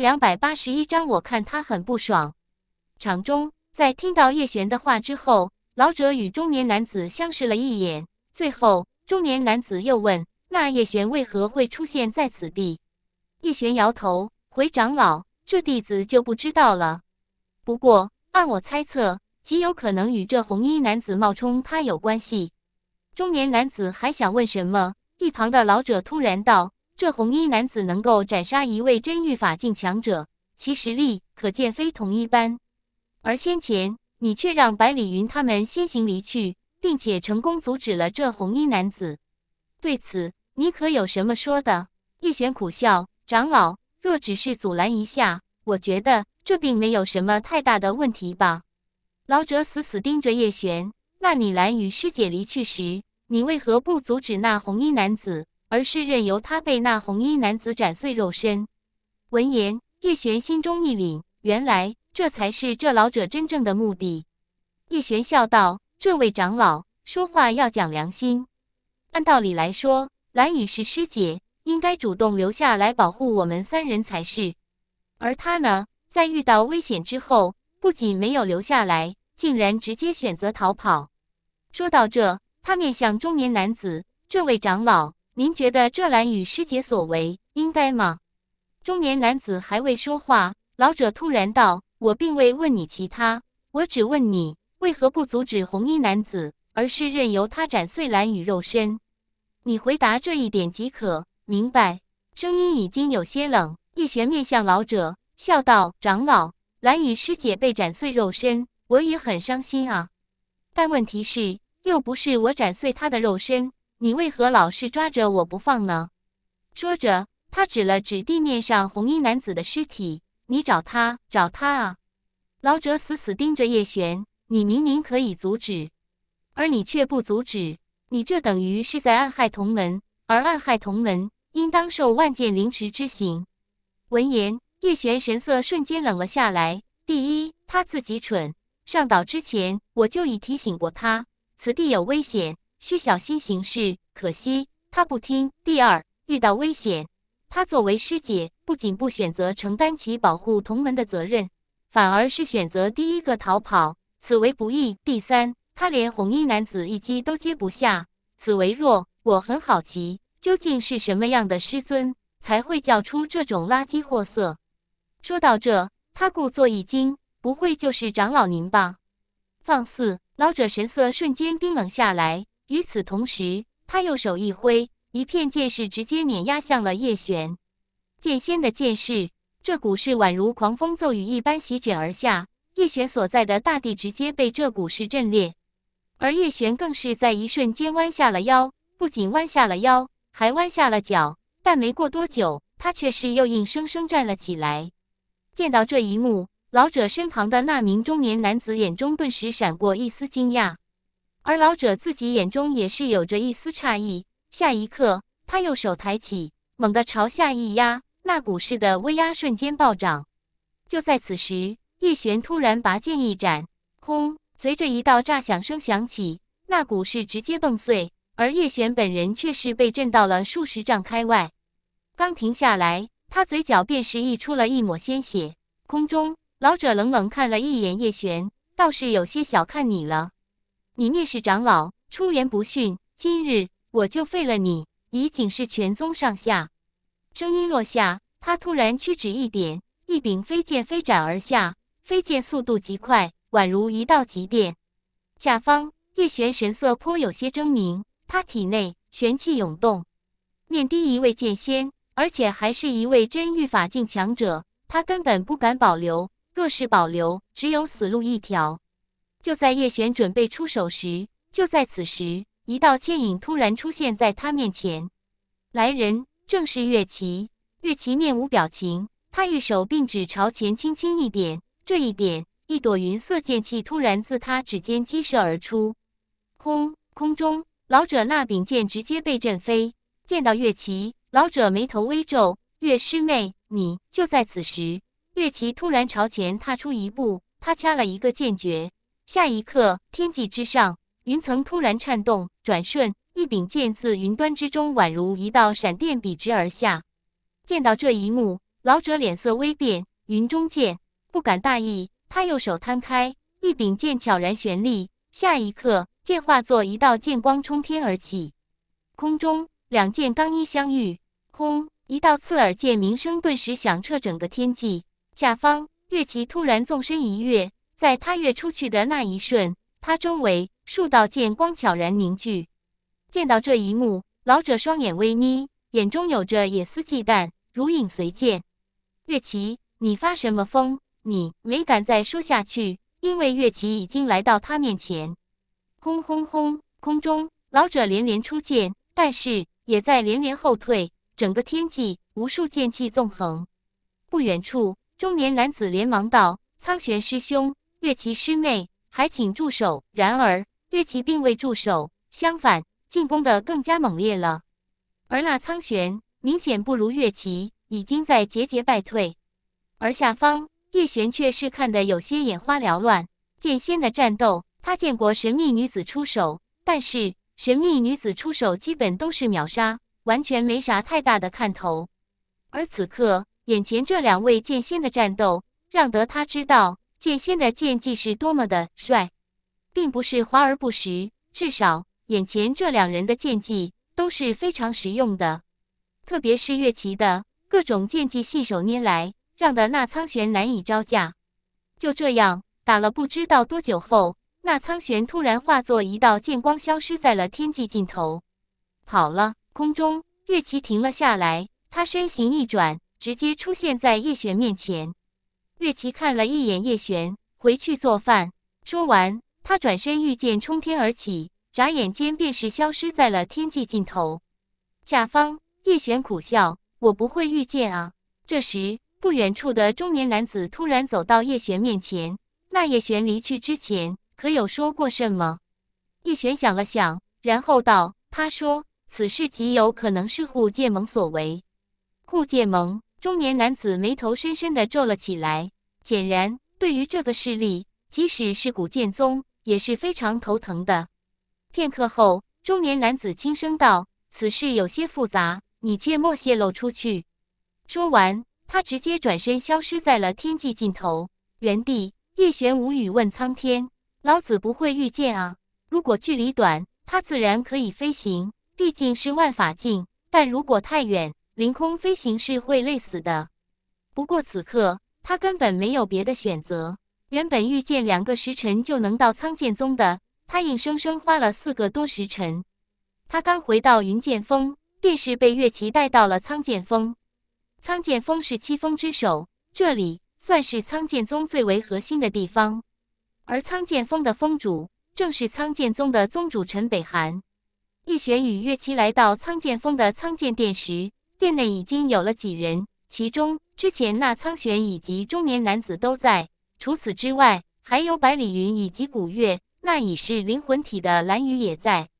两百八十一章，我看他很不爽。场中在听到叶璇的话之后，老者与中年男子相视了一眼，最后中年男子又问：“那叶璇为何会出现在此地？”叶璇摇头，回长老：“这弟子就不知道了。不过按我猜测，极有可能与这红衣男子冒充他有关系。”中年男子还想问什么，一旁的老者突然道。这红衣男子能够斩杀一位真御法境强者，其实力可见非同一般。而先前你却让百里云他们先行离去，并且成功阻止了这红衣男子。对此，你可有什么说的？叶璇苦笑：“长老，若只是阻拦一下，我觉得这并没有什么太大的问题吧。”老者死死盯着叶璇：“那你来与师姐离去时，你为何不阻止那红衣男子？”而是任由他被那红衣男子斩碎肉身。闻言，叶璇心中一凛，原来这才是这老者真正的目的。叶璇笑道：“这位长老，说话要讲良心。按道理来说，蓝雨是师姐，应该主动留下来保护我们三人才是。而他呢，在遇到危险之后，不仅没有留下来，竟然直接选择逃跑。”说到这，他面向中年男子：“这位长老。”您觉得这蓝雨师姐所为应该吗？中年男子还未说话，老者突然道：“我并未问你其他，我只问你为何不阻止红衣男子，而是任由他斩碎蓝雨肉身？你回答这一点即可。”明白？声音已经有些冷。叶璇面向老者笑道：“长老，蓝雨师姐被斩碎肉身，我也很伤心啊。但问题是，又不是我斩碎她的肉身。”你为何老是抓着我不放呢？说着，他指了指地面上红衣男子的尸体：“你找他，找他啊！”老者死死盯着叶璇：“你明明可以阻止，而你却不阻止，你这等于是在暗害同门。而暗害同门，应当受万剑凌迟之刑。”闻言，叶璇神色瞬间冷了下来。第一，他自己蠢，上岛之前我就已提醒过他，此地有危险。需小心行事。可惜他不听。第二，遇到危险，他作为师姐，不仅不选择承担起保护同门的责任，反而是选择第一个逃跑，此为不义。第三，他连红衣男子一击都接不下，此为弱。我很好奇，究竟是什么样的师尊，才会教出这种垃圾货色？说到这，他故作一惊：“不会就是长老您吧？”放肆！老者神色瞬间冰冷下来。与此同时，他右手一挥，一片剑势直接碾压向了叶璇。剑仙的剑势，这股势宛如狂风骤雨一般席卷而下，叶璇所在的大地直接被这股势震裂。而叶璇更是在一瞬间弯下了腰，不仅弯下了腰，还弯下了脚。但没过多久，他却是又硬生生站了起来。见到这一幕，老者身旁的那名中年男子眼中顿时闪过一丝惊讶。而老者自己眼中也是有着一丝诧异。下一刻，他右手抬起，猛地朝下一压，那股势的威压瞬间暴涨。就在此时，叶璇突然拔剑一斩，轰！随着一道炸响声响起，那股势直接崩碎。而叶璇本人却是被震到了数十丈开外。刚停下来，他嘴角便是溢出了一抹鲜血。空中，老者冷冷看了一眼叶璇，倒是有些小看你了。你蔑视长老，出言不逊，今日我就废了你，以警示全宗上下。声音落下，他突然屈指一点，一柄飞剑飞斩而下。飞剑速度极快，宛如一道极电。下方叶璇神色颇有些狰狞，他体内玄气涌动，面低一位剑仙，而且还是一位真御法境强者，他根本不敢保留。若是保留，只有死路一条。就在叶璇准备出手时，就在此时，一道倩影突然出现在他面前。来人正是月琪。月琪面无表情，他玉手并指朝前轻轻一点，这一点，一朵云色剑气突然自他指尖激射而出。轰！空中老者那柄剑直接被震飞。见到月琪，老者眉头微皱：“月师妹，你就在此时。”月琪突然朝前踏出一步，他掐了一个剑诀。下一刻，天际之上，云层突然颤动，转瞬，一柄剑自云端之中，宛如一道闪电，笔直而下。见到这一幕，老者脸色微变，云中剑，不敢大意。他右手摊开，一柄剑悄然悬立。下一刻，剑化作一道剑光冲天而起。空中，两剑刚一相遇，轰！一道刺耳剑鸣声顿时响彻整个天际。下方，月奇突然纵身一跃。在他跃出去的那一瞬，他周围数道剑光悄然凝聚。见到这一幕，老者双眼微眯，眼中有着一丝忌惮，如影随剑。岳琪，你发什么疯？你没敢再说下去，因为岳琪已经来到他面前。轰轰轰！空中，老者连连出剑，但是也在连连后退。整个天际，无数剑气纵横。不远处，中年男子连忙道：“苍玄师兄。”月奇师妹，还请住手！然而月奇并未住手，相反，进攻的更加猛烈了。而那苍玄明显不如月琪，已经在节节败退。而下方叶璇却是看得有些眼花缭乱。剑仙的战斗，他见过神秘女子出手，但是神秘女子出手基本都是秒杀，完全没啥太大的看头。而此刻，眼前这两位剑仙的战斗，让得他知道。剑仙的剑技是多么的帅，并不是华而不实，至少眼前这两人的剑技都是非常实用的。特别是岳琪的各种剑技，信手拈来，让的那苍玄难以招架。就这样打了不知道多久后，那苍玄突然化作一道剑光，消失在了天际尽头，跑了。空中，岳琪停了下来，他身形一转，直接出现在叶璇面前。岳琪看了一眼叶璇，回去做饭。说完，他转身御剑冲天而起，眨眼间便是消失在了天际尽头。下方，叶璇苦笑：“我不会御剑啊。”这时，不远处的中年男子突然走到叶璇面前：“那叶璇离去之前，可有说过什么？”叶璇想了想，然后道：“他说此事极有可能是护剑盟所为。”护剑盟。中年男子眉头深深的皱了起来，显然对于这个事例，即使是古剑宗也是非常头疼的。片刻后，中年男子轻声道：“此事有些复杂，你切莫泄露出去。”说完，他直接转身消失在了天际尽头。原地，叶璇无语问苍天：“老子不会御剑啊！如果距离短，他自然可以飞行，毕竟是万法境；但如果太远……”凌空飞行是会累死的，不过此刻他根本没有别的选择。原本预见两个时辰就能到苍剑宗的，他硬生生花了四个多时辰。他刚回到云剑峰，便是被岳琪带到了苍剑峰。苍剑峰是七峰之首，这里算是苍剑宗最为核心的地方。而苍剑峰的峰主正是苍剑宗的宗主陈北寒。叶璇与岳琪来到苍剑峰的苍剑殿时。店内已经有了几人，其中之前那苍玄以及中年男子都在。除此之外，还有百里云以及古月。那已是灵魂体的蓝雨也在。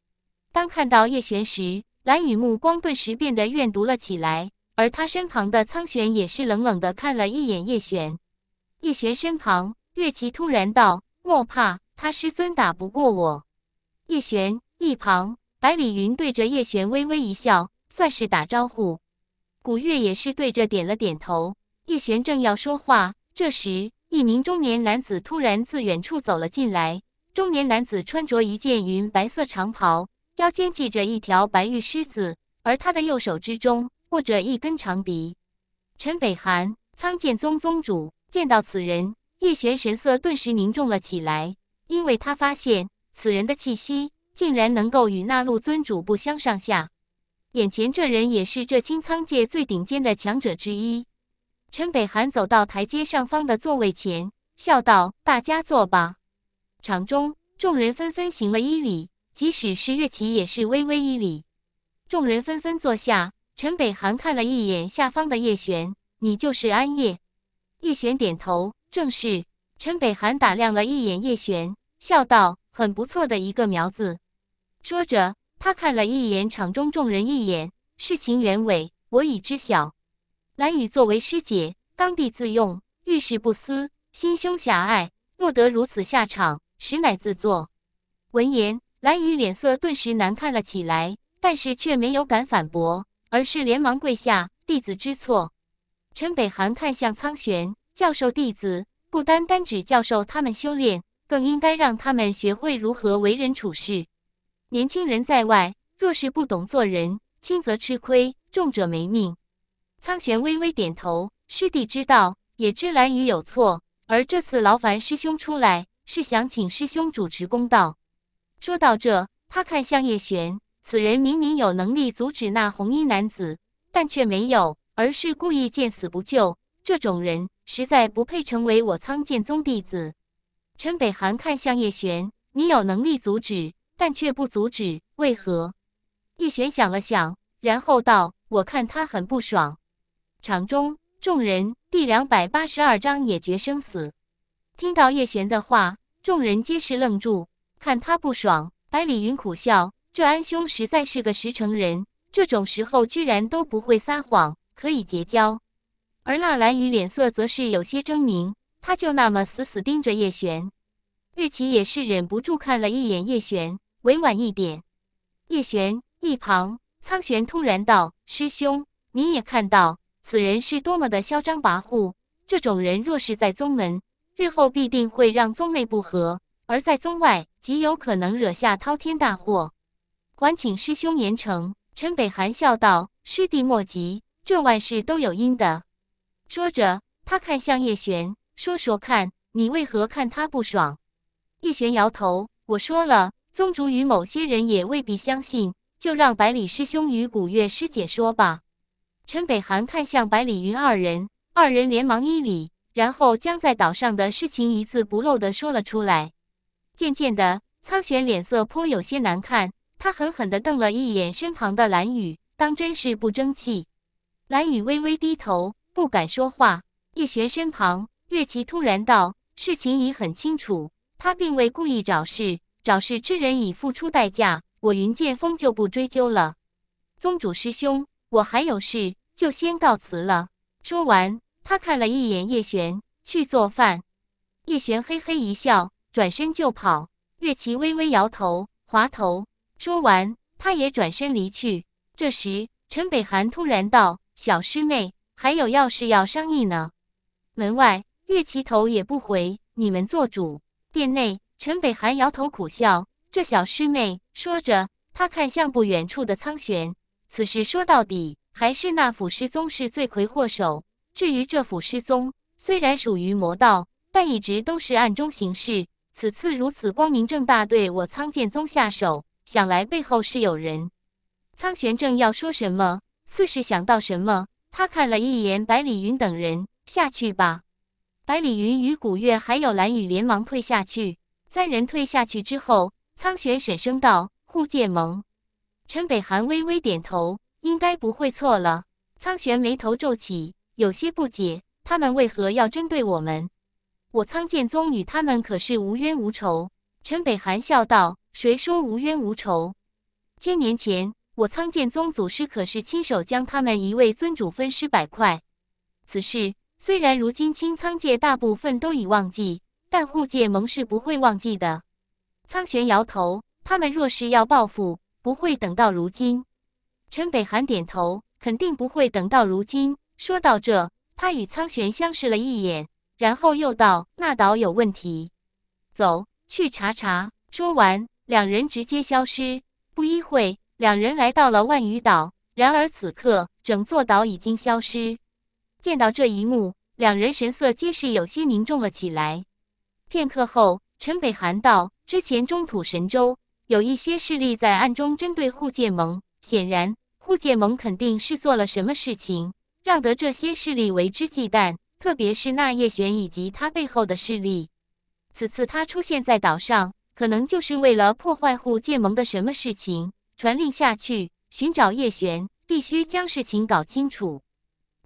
当看到叶璇时，蓝雨目光顿时变得怨毒了起来。而他身旁的苍玄也是冷冷的看了一眼叶璇。叶璇身旁，岳琪突然道：“莫怕，他师尊打不过我。”叶璇一旁，百里云对着叶璇微微一笑，算是打招呼。古月也是对着点了点头。叶璇正要说话，这时，一名中年男子突然自远处走了进来。中年男子穿着一件云白色长袍，腰间系着一条白玉狮子，而他的右手之中握着一根长笛。陈北寒，苍剑宗宗主。见到此人，叶璇神色顿时凝重了起来，因为他发现此人的气息竟然能够与那路尊主不相上下。眼前这人也是这清仓界最顶尖的强者之一。陈北寒走到台阶上方的座位前，笑道：“大家坐吧。”场中众人纷纷行了一礼，即使是岳琪也是微微一礼。众人纷纷坐下。陈北寒看了一眼下方的叶璇：“你就是安叶？”叶璇点头：“正是。”陈北寒打量了一眼叶璇，笑道：“很不错的一个苗子。”说着。他看了一眼场中众人一眼，事情原委我已知晓。蓝雨作为师姐，刚愎自用，遇事不思，心胸狭隘，落得如此下场，实乃自作。闻言，蓝雨脸色顿时难看了起来，但是却没有敢反驳，而是连忙跪下：“弟子知错。”陈北寒看向苍玄，教授弟子不单单指教授他们修炼，更应该让他们学会如何为人处事。年轻人在外，若是不懂做人，轻则吃亏，重者没命。苍玄微微点头，师弟知道，也知蓝雨有错。而这次劳烦师兄出来，是想请师兄主持公道。说到这，他看向叶玄，此人明明有能力阻止那红衣男子，但却没有，而是故意见死不救。这种人实在不配成为我苍剑宗弟子。陈北寒看向叶玄，你有能力阻止。但却不阻止，为何？叶璇想了想，然后道：“我看他很不爽。”场中众人，第两百八十二章也决生死。听到叶璇的话，众人皆是愣住。看他不爽，百里云苦笑：“这安兄实在是个实诚人，这种时候居然都不会撒谎，可以结交。”而纳兰雨脸色则是有些狰狞，他就那么死死盯着叶璇。玉奇也是忍不住看了一眼叶璇。委婉一点，叶璇一旁，苍玄突然道：“师兄，你也看到，此人是多么的嚣张跋扈。这种人若是在宗门，日后必定会让宗内不和；而在宗外，极有可能惹下滔天大祸。还请师兄严惩。”陈北寒笑道：“师弟莫急，这万事都有因的。”说着，他看向叶璇，说：“说看你为何看他不爽。”叶璇摇头：“我说了。”宗主与某些人也未必相信，就让百里师兄与古月师姐说吧。陈北寒看向百里云二人，二人连忙依礼，然后将在岛上的事情一字不漏的说了出来。渐渐的，苍玄脸色颇有些难看，他狠狠的瞪了一眼身旁的蓝雨，当真是不争气。蓝雨微微低头，不敢说话。叶玄身旁，月琪突然道：“事情已很清楚，他并未故意找事。”找事之人已付出代价，我云剑锋就不追究了。宗主师兄，我还有事，就先告辞了。说完，他看了一眼叶璇，去做饭。叶璇嘿嘿一笑，转身就跑。岳琪微微摇头，滑头。说完，他也转身离去。这时，陈北寒突然道：“小师妹，还有要事要商议呢。”门外，岳琪头也不回：“你们做主。”店内。陈北寒摇头苦笑：“这小师妹。”说着，他看向不远处的苍玄。此事说到底，还是那腐尸宗是罪魁祸首。至于这腐尸宗，虽然属于魔道，但一直都是暗中行事。此次如此光明正大对我苍剑宗下手，想来背后是有人。苍玄正要说什么，似是想到什么，他看了一眼百里云等人：“下去吧。”百里云与古月还有蓝雨连忙退下去。三人退下去之后，苍玄沉声道：“护剑盟。”陈北寒微微点头，应该不会错了。苍玄眉头皱起，有些不解：“他们为何要针对我们？我苍剑宗与他们可是无冤无仇。”陈北寒笑道：“谁说无冤无仇？千年前，我苍剑宗祖师可是亲手将他们一位尊主分尸百块。此事虽然如今清苍界大部分都已忘记。”但护界盟是不会忘记的。苍玄摇头，他们若是要报复，不会等到如今。陈北寒点头，肯定不会等到如今。说到这，他与苍玄相视了一眼，然后又道：“那岛有问题，走去查查。”说完，两人直接消失。不一会，两人来到了万鱼岛。然而此刻，整座岛已经消失。见到这一幕，两人神色皆是有些凝重了起来。片刻后，陈北寒道：“之前中土神州有一些势力在暗中针对护界盟，显然护界盟肯定是做了什么事情，让得这些势力为之忌惮。特别是那叶璇以及他背后的势力，此次他出现在岛上，可能就是为了破坏护界盟的什么事情。传令下去，寻找叶璇，必须将事情搞清楚。”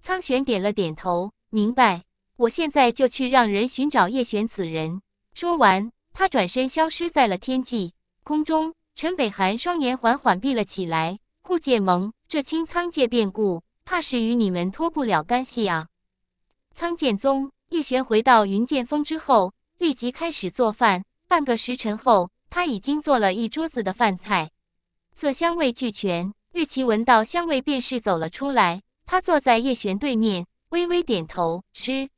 苍玄点了点头，明白。我现在就去让人寻找叶璇此人。说完，他转身消失在了天际空中。陈北寒双眼缓缓闭了起来。顾剑盟，这清苍界变故，怕是与你们脱不了干系啊！苍剑宗。叶璇回到云剑峰之后，立即开始做饭。半个时辰后，他已经做了一桌子的饭菜，色香味俱全。玉琪闻到香味，便是走了出来。他坐在叶璇对面，微微点头，吃。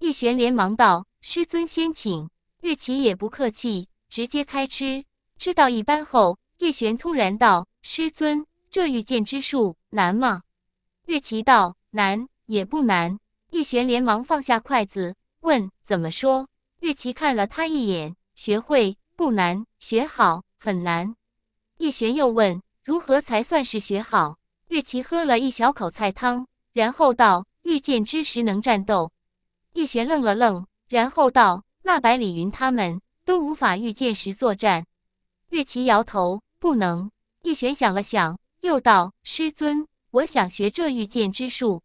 玉玄连忙道：“师尊先请。”月琪也不客气，直接开吃。吃到一般后，玉玄突然道：“师尊，这御剑之术难吗？”月琪道：“难也不难。”玉玄连忙放下筷子，问：“怎么说？”月琪看了他一眼，：“学会不难，学好很难。”叶璇又问：“如何才算是学好？”月琪喝了一小口菜汤，然后道：“御剑之时能战斗。”叶璇愣了愣，然后道：“那百里云他们都无法御剑时作战。”岳琪摇头，不能。叶璇想了想，又道：“师尊，我想学这御剑之术。”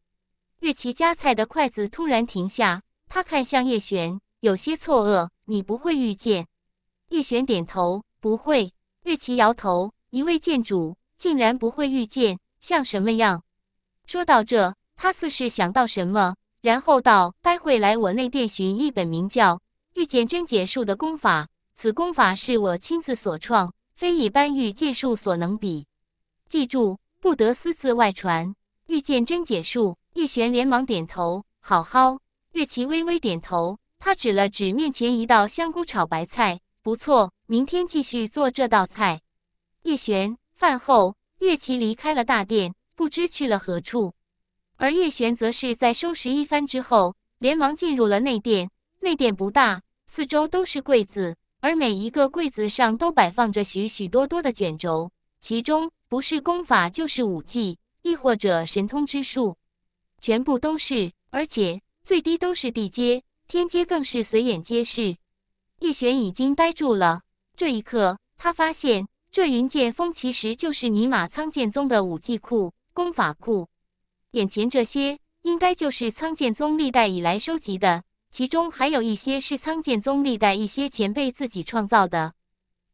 岳琪夹菜的筷子突然停下，他看向叶璇，有些错愕：“你不会御剑？”叶璇点头：“不会。”岳琪摇头：“一位剑主竟然不会御剑，像什么样？”说到这，他似是想到什么。然后道：“待会来我内殿寻一本名叫《御剑真解术》的功法，此功法是我亲自所创，非一般御剑术所能比。记住，不得私自外传《御剑真解术》。叶璇连忙点头，好好。岳琪微微点头，他指了指面前一道香菇炒白菜，不错，明天继续做这道菜。叶璇饭后，岳琪离开了大殿，不知去了何处。而叶璇则是在收拾一番之后，连忙进入了内殿。内殿不大，四周都是柜子，而每一个柜子上都摆放着许许多多的卷轴，其中不是功法，就是武技，亦或者神通之术，全部都是，而且最低都是地阶，天阶更是随眼皆是。叶璇已经呆住了，这一刻，他发现这云剑峰其实就是尼玛苍剑宗的武技库、功法库。眼前这些应该就是苍剑宗历代以来收集的，其中还有一些是苍剑宗历代一些前辈自己创造的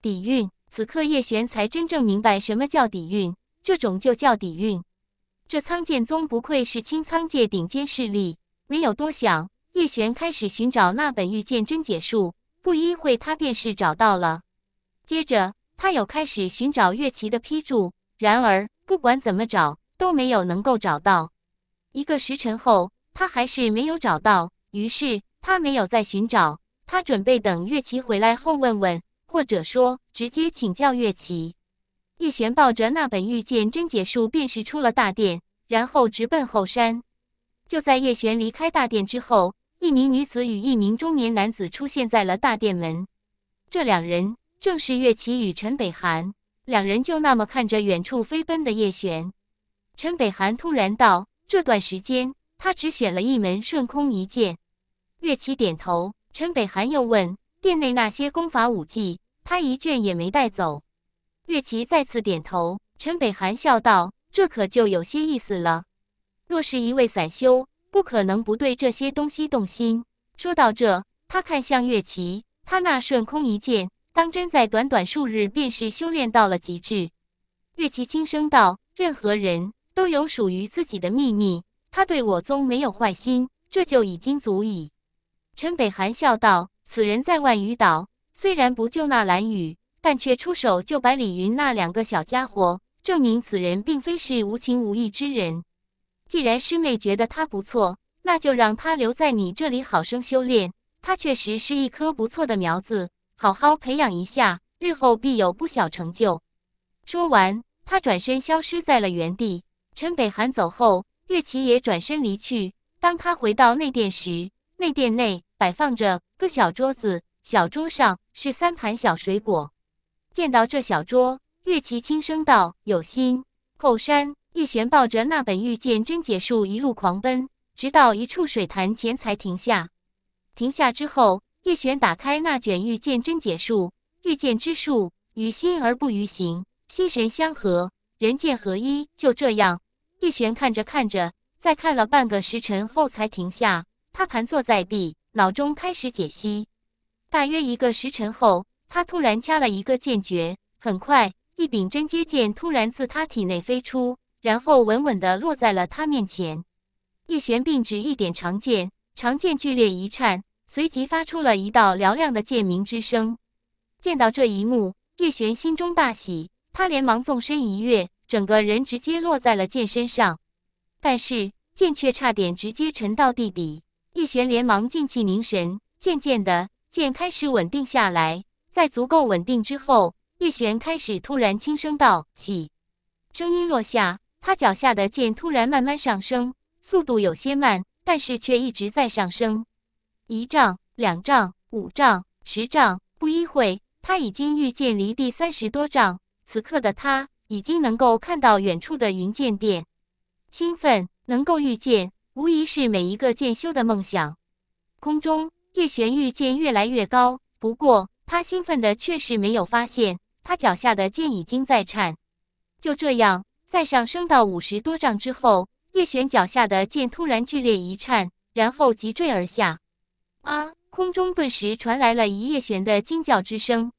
底蕴。此刻叶璇才真正明白什么叫底蕴，这种就叫底蕴。这苍剑宗不愧是青苍界顶尖势力。没有多想，叶璇开始寻找那本《御剑真解术》。不一会，他便是找到了。接着，他又开始寻找月奇的批注。然而，不管怎么找。都没有能够找到。一个时辰后，他还是没有找到，于是他没有再寻找。他准备等岳琪回来后问问，或者说直接请教岳琪。叶璇抱着那本《御剑真解术》，便是出了大殿，然后直奔后山。就在叶璇离开大殿之后，一名女子与一名中年男子出现在了大殿门。这两人正是岳琪与陈北寒，两人就那么看着远处飞奔的叶璇。陈北寒突然道：“这段时间，他只选了一门瞬空一剑。”岳琪点头。陈北寒又问：“殿内那些功法武技，他一卷也没带走？”岳琪再次点头。陈北寒笑道：“这可就有些意思了。若是一位散修，不可能不对这些东西动心。”说到这，他看向岳琪，他那瞬空一剑，当真在短短数日便是修炼到了极致。岳琪轻声道：“任何人。”都有属于自己的秘密。他对我宗没有坏心，这就已经足矣。陈北寒笑道：“此人在万余岛虽然不救那蓝雨，但却出手救百里云那两个小家伙，证明此人并非是无情无义之人。既然师妹觉得他不错，那就让他留在你这里，好生修炼。他确实是一棵不错的苗子，好好培养一下，日后必有不小成就。”说完，他转身消失在了原地。陈北寒走后，岳琪也转身离去。当他回到内殿时，内殿内摆放着个小桌子，小桌上是三盘小水果。见到这小桌，岳琪轻声道：“有心。”后山，叶璇抱着那本《御剑真解术》，一路狂奔，直到一处水潭前才停下。停下之后，叶璇打开那卷《御剑真解术》，御剑之术，于心而不于形，心神相合。人剑合一，就这样，叶璇看着看着，在看了半个时辰后才停下。他盘坐在地，脑中开始解析。大约一个时辰后，他突然掐了一个剑诀，很快，一柄真接剑突然自他体内飞出，然后稳稳地落在了他面前。叶璇并指一点长剑，长剑剧烈一颤，随即发出了一道嘹亮的剑鸣之声。见到这一幕，叶璇心中大喜。他连忙纵身一跃，整个人直接落在了剑身上，但是剑却差点直接沉到地底。叶璇连忙静气凝神，渐渐的剑开始稳定下来。在足够稳定之后，叶璇开始突然轻声道：“起。”声音落下，他脚下的剑突然慢慢上升，速度有些慢，但是却一直在上升。一丈、两丈、五丈、十丈，不一会，他已经御剑离地三十多丈。此刻的他已经能够看到远处的云剑殿，兴奋能够御剑，无疑是每一个剑修的梦想。空中，叶玄御剑越来越高，不过他兴奋的却是没有发现，他脚下的剑已经在颤。就这样，在上升到五十多丈之后，叶玄脚下的剑突然剧烈一颤，然后急坠而下。啊！空中顿时传来了一叶玄的惊叫之声。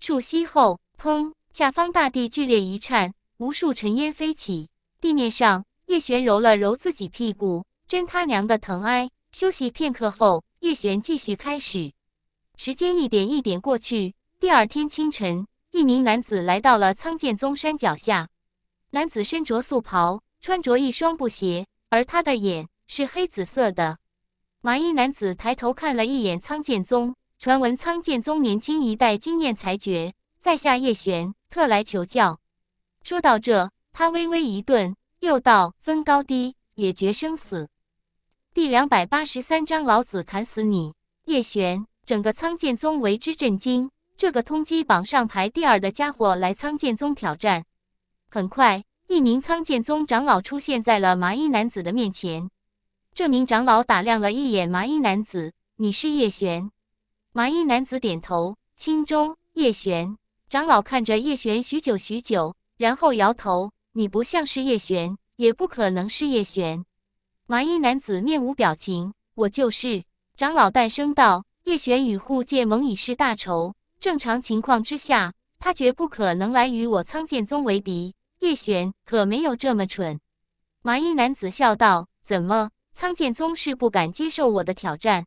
触息后，砰！下方大地剧烈一颤，无数尘烟飞起。地面上，叶璇揉了揉自己屁股，真他娘的疼！哎，休息片刻后，叶璇继续开始。时间一点一点过去。第二天清晨，一名男子来到了苍剑宗山脚下。男子身着素袍，穿着一双布鞋，而他的眼是黑紫色的。麻衣男子抬头看了一眼苍剑宗，传闻苍剑宗年轻一代惊艳才绝。在下叶璇，特来求教。说到这，他微微一顿，又道：“分高低，也决生死。”第两百八十三章，老子砍死你，叶璇！整个苍剑宗为之震惊。这个通缉榜上排第二的家伙来苍剑宗挑战。很快，一名苍剑宗长老出现在了麻衣男子的面前。这名长老打量了一眼麻衣男子：“你是叶璇？”麻衣男子点头：“青州，叶璇。”长老看着叶璇许久许久，然后摇头：“你不像是叶璇，也不可能是叶璇。”麻衣男子面无表情：“我就是。”长老诞生道：“叶璇与护界盟已是大仇，正常情况之下，他绝不可能来与我苍剑宗为敌。叶璇可没有这么蠢。”麻衣男子笑道：“怎么，苍剑宗是不敢接受我的挑战，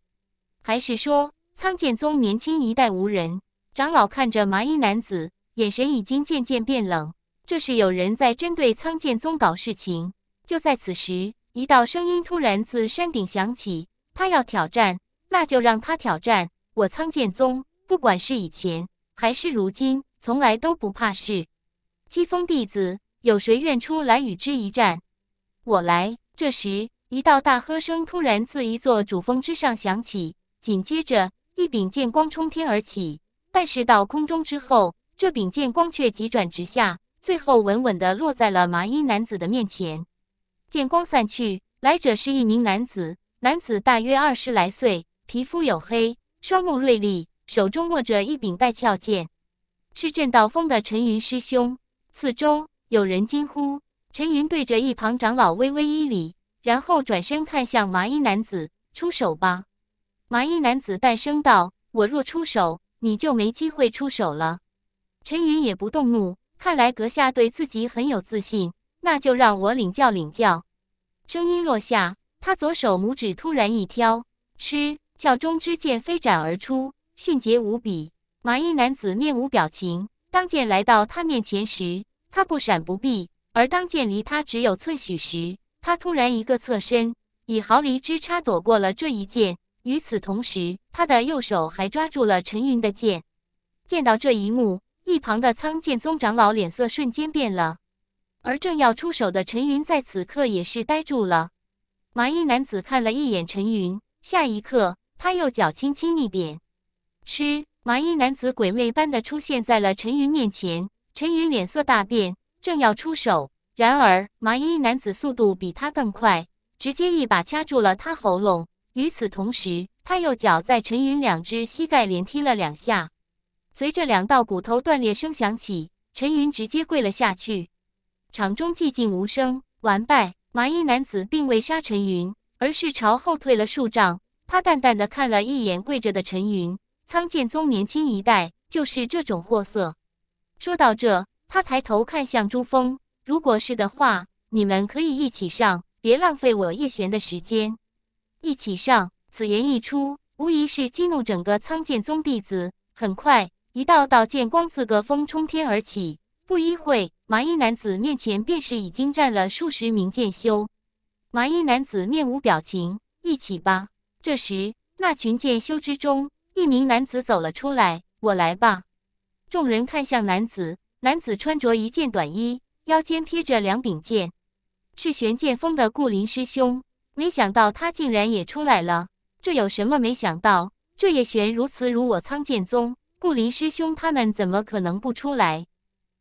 还是说苍剑宗年轻一代无人？”长老看着麻衣男子，眼神已经渐渐变冷。这是有人在针对苍剑宗搞事情。就在此时，一道声音突然自山顶响起：“他要挑战，那就让他挑战。我苍剑宗，不管是以前还是如今，从来都不怕事。”姬风弟子，有谁愿出来与之一战？我来。这时，一道大喝声突然自一座主峰之上响起，紧接着一柄剑光冲天而起。但是到空中之后，这柄剑光却急转直下，最后稳稳地落在了麻衣男子的面前。剑光散去，来者是一名男子，男子大约二十来岁，皮肤黝黑，双目锐利，手中握着一柄带鞘剑，是震道峰的陈云师兄。四周有人惊呼，陈云对着一旁长老微微一礼，然后转身看向麻衣男子：“出手吧。”麻衣男子淡声道：“我若出手。”你就没机会出手了。陈云也不动怒，看来阁下对自己很有自信，那就让我领教领教。声音落下，他左手拇指突然一挑，嗤，鞘中之剑飞斩而出，迅捷无比。麻衣男子面无表情，当剑来到他面前时，他不闪不避；而当剑离他只有寸许时，他突然一个侧身，以毫厘之差躲过了这一剑。与此同时，他的右手还抓住了陈云的剑。见到这一幕，一旁的苍剑宗长老脸色瞬间变了。而正要出手的陈云，在此刻也是呆住了。麻衣男子看了一眼陈云，下一刻，他右脚轻轻一点，嗤！麻衣男子鬼魅般的出现在了陈云面前。陈云脸色大变，正要出手，然而麻衣男子速度比他更快，直接一把掐住了他喉咙。与此同时，他右脚在陈云两只膝盖连踢了两下，随着两道骨头断裂声响起，陈云直接跪了下去。场中寂静无声，完败。麻衣男子并未杀陈云，而是朝后退了数丈。他淡淡的看了一眼跪着的陈云，苍剑宗年轻一代就是这种货色。说到这，他抬头看向朱峰：“如果是的话，你们可以一起上，别浪费我叶璇的时间。”一起上！此言一出，无疑是激怒整个苍剑宗弟子。很快，一道道剑光自各峰冲天而起。不一会，麻衣男子面前便是已经站了数十名剑修。麻衣男子面无表情：“一起吧。”这时，那群剑修之中，一名男子走了出来：“我来吧。”众人看向男子，男子穿着一件短衣，腰间披着两柄剑，赤玄剑锋的顾林师兄。没想到他竟然也出来了，这有什么没想到？这叶璇如此辱我苍剑宗，顾林师兄他们怎么可能不出来？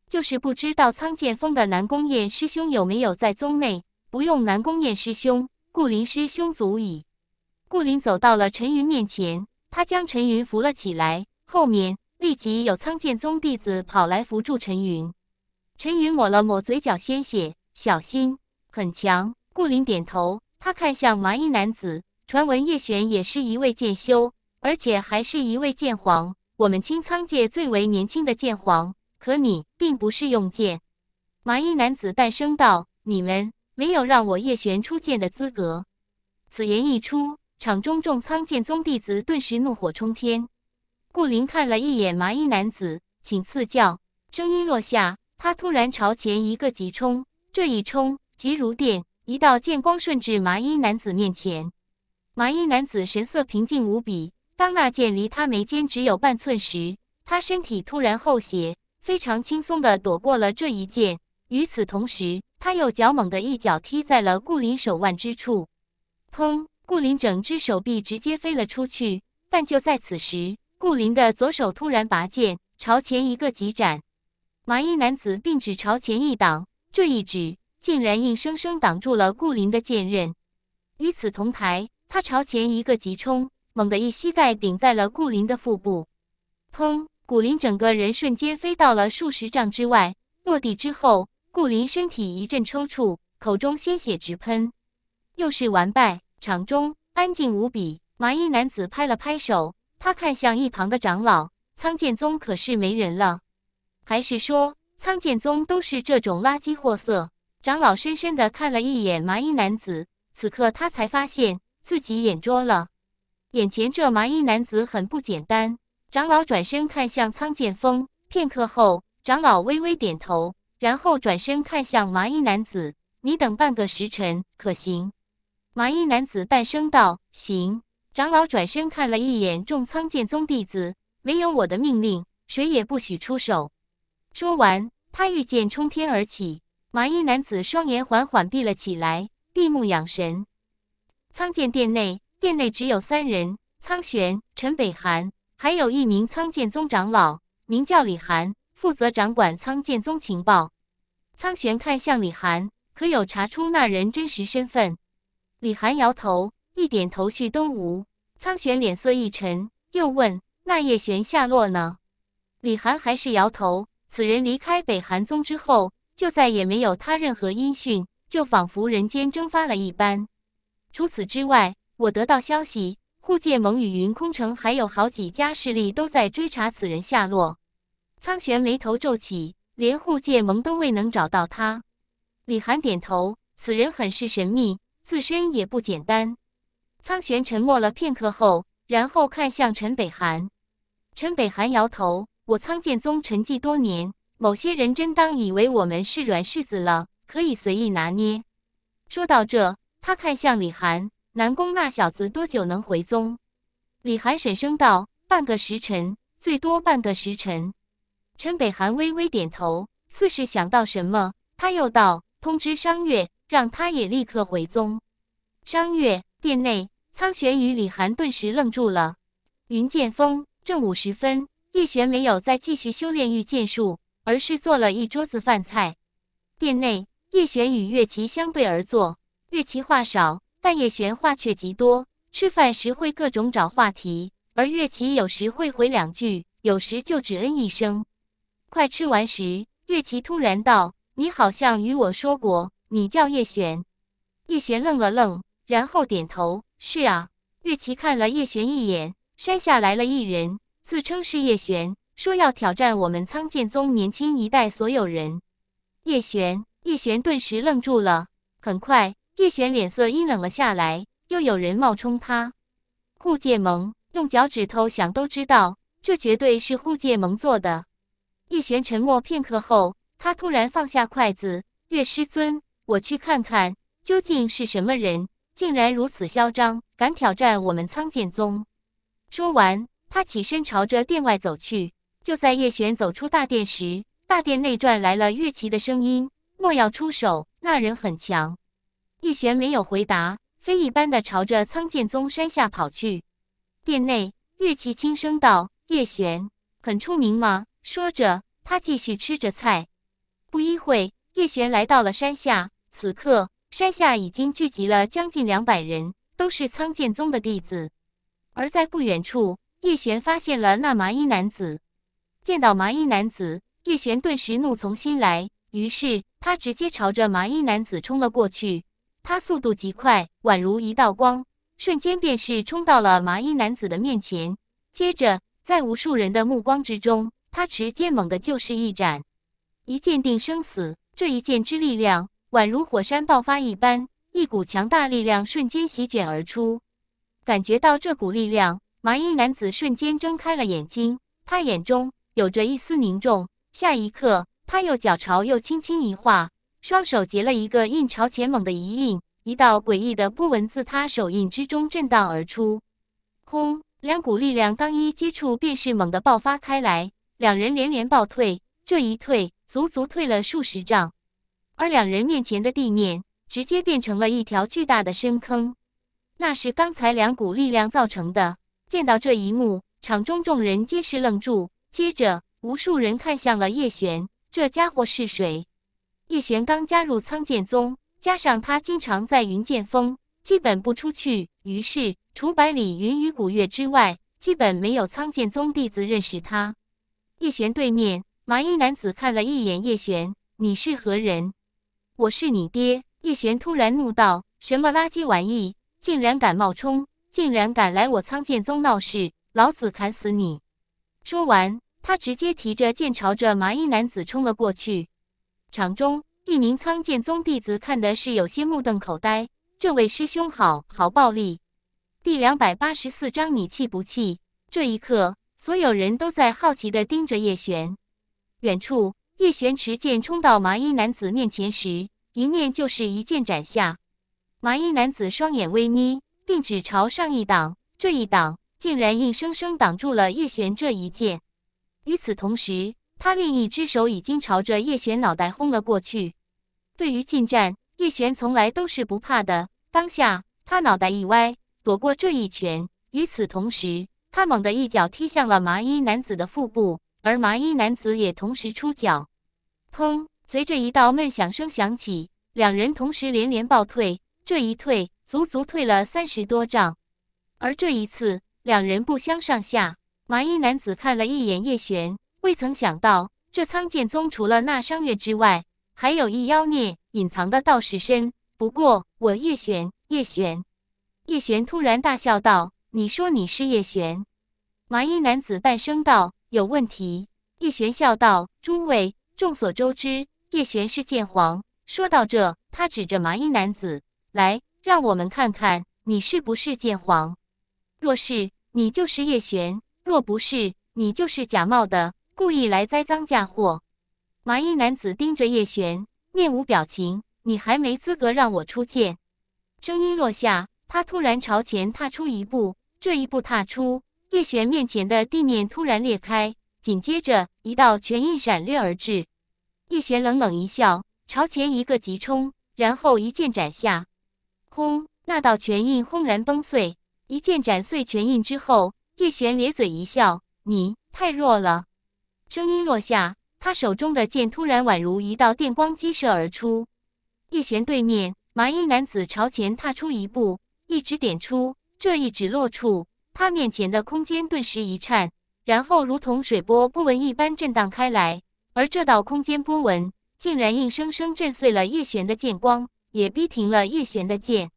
就是不知道苍剑峰的南宫燕师兄有没有在宗内，不用南宫燕师兄，顾林师兄足矣。顾林走到了陈云面前，他将陈云扶了起来，后面立即有苍剑宗弟子跑来扶住陈云。陈云抹了抹嘴角鲜血，小心，很强。顾林点头。他看向麻衣男子，传闻叶璇也是一位剑修，而且还是一位剑皇，我们青苍界最为年轻的剑皇。可你并不是用剑。麻衣男子淡声道：“你们没有让我叶璇出剑的资格。”此言一出，场中众苍剑宗弟子顿时怒火冲天。顾灵看了一眼麻衣男子，请赐教。声音落下，他突然朝前一个急冲，这一冲急如电。一道剑光顺至麻衣男子面前，麻衣男子神色平静无比。当那剑离他眉间只有半寸时，他身体突然后斜，非常轻松地躲过了这一剑。与此同时，他又脚猛地一脚踢在了顾林手腕之处，砰！顾林整只手臂直接飞了出去。但就在此时，顾林的左手突然拔剑，朝前一个急斩，麻衣男子并指朝前一挡，这一指。竟然硬生生挡住了顾林的剑刃。与此同台，他朝前一个急冲，猛地一膝盖顶在了顾林的腹部。砰！顾林整个人瞬间飞到了数十丈之外。落地之后，顾林身体一阵抽搐，口中鲜血直喷，又是完败。场中安静无比。麻衣男子拍了拍手，他看向一旁的长老，苍剑宗可是没人了？还是说苍剑宗都是这种垃圾货色？长老深深地看了一眼麻衣男子，此刻他才发现自己眼拙了，眼前这麻衣男子很不简单。长老转身看向苍剑峰，片刻后，长老微微点头，然后转身看向麻衣男子：“你等半个时辰，可行？”麻衣男子淡声道：“行。”长老转身看了一眼众苍剑宗弟子：“没有我的命令，谁也不许出手。”说完，他御剑冲天而起。麻衣男子双眼缓缓闭了起来，闭目养神。苍剑殿内，殿内只有三人：苍玄、陈北寒，还有一名苍剑宗长老，名叫李寒，负责掌管苍剑宗情报。苍玄看向李寒：“可有查出那人真实身份？”李寒摇头，一点头绪都无。苍玄脸色一沉，又问：“那叶璇下落呢？”李寒还是摇头：“此人离开北寒宗之后。”就再也没有他任何音讯，就仿佛人间蒸发了一般。除此之外，我得到消息，护界盟与云空城还有好几家势力都在追查此人下落。苍玄眉头皱起，连护界盟都未能找到他。李寒点头，此人很是神秘，自身也不简单。苍玄沉默了片刻后，然后看向陈北寒。陈北寒摇头：“我苍剑宗沉寂多年。”某些人真当以为我们是软柿子了，可以随意拿捏。说到这，他看向李涵、南宫那小子，多久能回宗？李涵沈声道：“半个时辰，最多半个时辰。”陈北寒微微点头，似是想到什么，他又道：“通知商月，让他也立刻回宗。”商月殿内，苍玄与李涵顿时愣住了。云剑峰正午时分，叶璇没有再继续修炼御剑术。而是做了一桌子饭菜。店内，叶璇与月琪相对而坐。月琪话少，但叶璇话却极多。吃饭时会各种找话题，而月琪有时会回两句，有时就只嗯一声。快吃完时，月琪突然道：“你好像与我说过，你叫叶璇。”叶璇愣了愣，然后点头：“是啊。”月琪看了叶璇一眼。山下来了一人，自称是叶璇。说要挑战我们苍剑宗年轻一代所有人，叶璇，叶璇顿时愣住了。很快，叶璇脸色阴冷了下来。又有人冒充他，护界盟，用脚趾头想都知道，这绝对是护界盟做的。叶璇沉默片刻后，他突然放下筷子：“岳师尊，我去看看究竟是什么人，竟然如此嚣张，敢挑战我们苍剑宗。”说完，他起身朝着殿外走去。就在叶璇走出大殿时，大殿内传来了乐琪的声音：“莫要出手，那人很强。”叶璇没有回答，飞一般的朝着苍剑宗山下跑去。殿内，乐琪轻声道：“叶璇很出名吗？”说着，他继续吃着菜。不一会，叶璇来到了山下。此刻，山下已经聚集了将近两百人，都是苍剑宗的弟子。而在不远处，叶璇发现了那麻衣男子。见到麻衣男子，叶璇顿时怒从心来，于是他直接朝着麻衣男子冲了过去。他速度极快，宛如一道光，瞬间便是冲到了麻衣男子的面前。接着，在无数人的目光之中，他持剑猛的就是一斩，一剑定生死。这一剑之力量，宛如火山爆发一般，一股强大力量瞬间席卷而出。感觉到这股力量，麻衣男子瞬间睁开了眼睛，他眼中。有着一丝凝重，下一刻，他右脚朝右轻轻一划，双手结了一个印，朝前猛的一印，一道诡异的波纹自他手印之中震荡而出。轰！两股力量刚一接触，便是猛地爆发开来，两人连连暴退，这一退足足退了数十丈，而两人面前的地面直接变成了一条巨大的深坑，那是刚才两股力量造成的。见到这一幕，场中众人皆是愣住。接着，无数人看向了叶璇，这家伙是谁？叶璇刚加入苍剑宗，加上他经常在云剑峰，基本不出去，于是除百里云与古月之外，基本没有苍剑宗弟子认识他。叶璇对面麻衣男子看了一眼叶璇：“你是何人？”“我是你爹！”叶璇突然怒道：“什么垃圾玩意，竟然敢冒充，竟然敢来我苍剑宗闹事，老子砍死你！”说完。他直接提着剑朝着麻衣男子冲了过去。场中一名苍剑宗弟子看的是有些目瞪口呆，这位师兄好，好暴力！第两百八十四章你气不气？这一刻，所有人都在好奇的盯着叶璇。远处，叶璇持剑冲到麻衣男子面前时，一念就是一剑斩下。麻衣男子双眼微眯，并只朝上一挡，这一挡竟然硬生生挡住了叶璇这一剑。与此同时，他另一只手已经朝着叶璇脑袋轰了过去。对于近战，叶璇从来都是不怕的。当下，他脑袋一歪，躲过这一拳。与此同时，他猛地一脚踢向了麻衣男子的腹部，而麻衣男子也同时出脚。砰！随着一道闷响声响起，两人同时连连暴退。这一退，足足退了三十多丈。而这一次，两人不相上下。麻衣男子看了一眼叶璇，未曾想到这苍剑宗除了那商月之外，还有一妖孽隐藏的倒是深。不过我叶璇，叶璇，叶璇突然大笑道：“你说你是叶璇？”麻衣男子淡声道：“有问题。”叶璇笑道：“诸位众所周知，叶璇是剑皇。”说到这，他指着麻衣男子：“来，让我们看看你是不是剑皇。若是你就是叶璇。”若不是你，就是假冒的，故意来栽赃嫁祸。麻衣男子盯着叶璇，面无表情。你还没资格让我出剑。声音落下，他突然朝前踏出一步。这一步踏出，叶璇面前的地面突然裂开，紧接着一道拳印闪掠而至。叶璇冷冷一笑，朝前一个急冲，然后一剑斩下。轰！那道拳印轰然崩碎。一剑斩碎拳印之后。叶璇咧嘴一笑：“你太弱了。”声音落下，他手中的剑突然宛如一道电光激射而出。叶璇对面麻衣男子朝前踏出一步，一指点出。这一指落处，他面前的空间顿时一颤，然后如同水波波纹一般震荡开来。而这道空间波纹竟然硬生生震碎了叶璇的剑光，也逼停了叶璇的剑。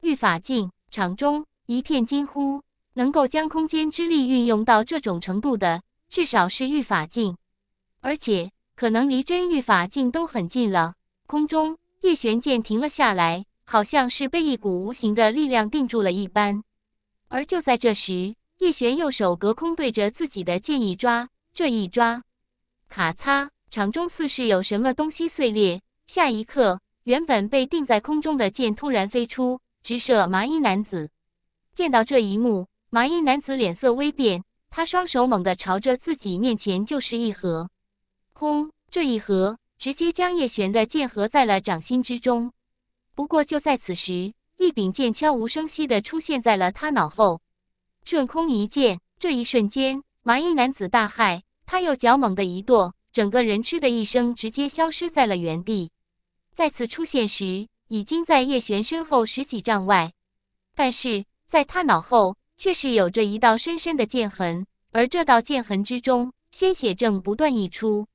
御法境场中一片惊呼。能够将空间之力运用到这种程度的，至少是御法境，而且可能离真御法境都很近了。空中，叶璇剑停了下来，好像是被一股无形的力量定住了一般。而就在这时，叶璇右手隔空对着自己的剑一抓，这一抓，咔嚓，场中似是有什么东西碎裂。下一刻，原本被定在空中的剑突然飞出，直射麻衣男子。见到这一幕。麻衣男子脸色微变，他双手猛地朝着自己面前就是一合，轰！这一合直接将叶璇的剑合在了掌心之中。不过就在此时，一柄剑悄无声息地出现在了他脑后，顺空一剑。这一瞬间，麻衣男子大骇，他又脚猛地一跺，整个人嗤的一声直接消失在了原地。再次出现时，已经在叶璇身后十几丈外，但是在他脑后。却是有着一道深深的剑痕，而这道剑痕之中，鲜血正不断溢出。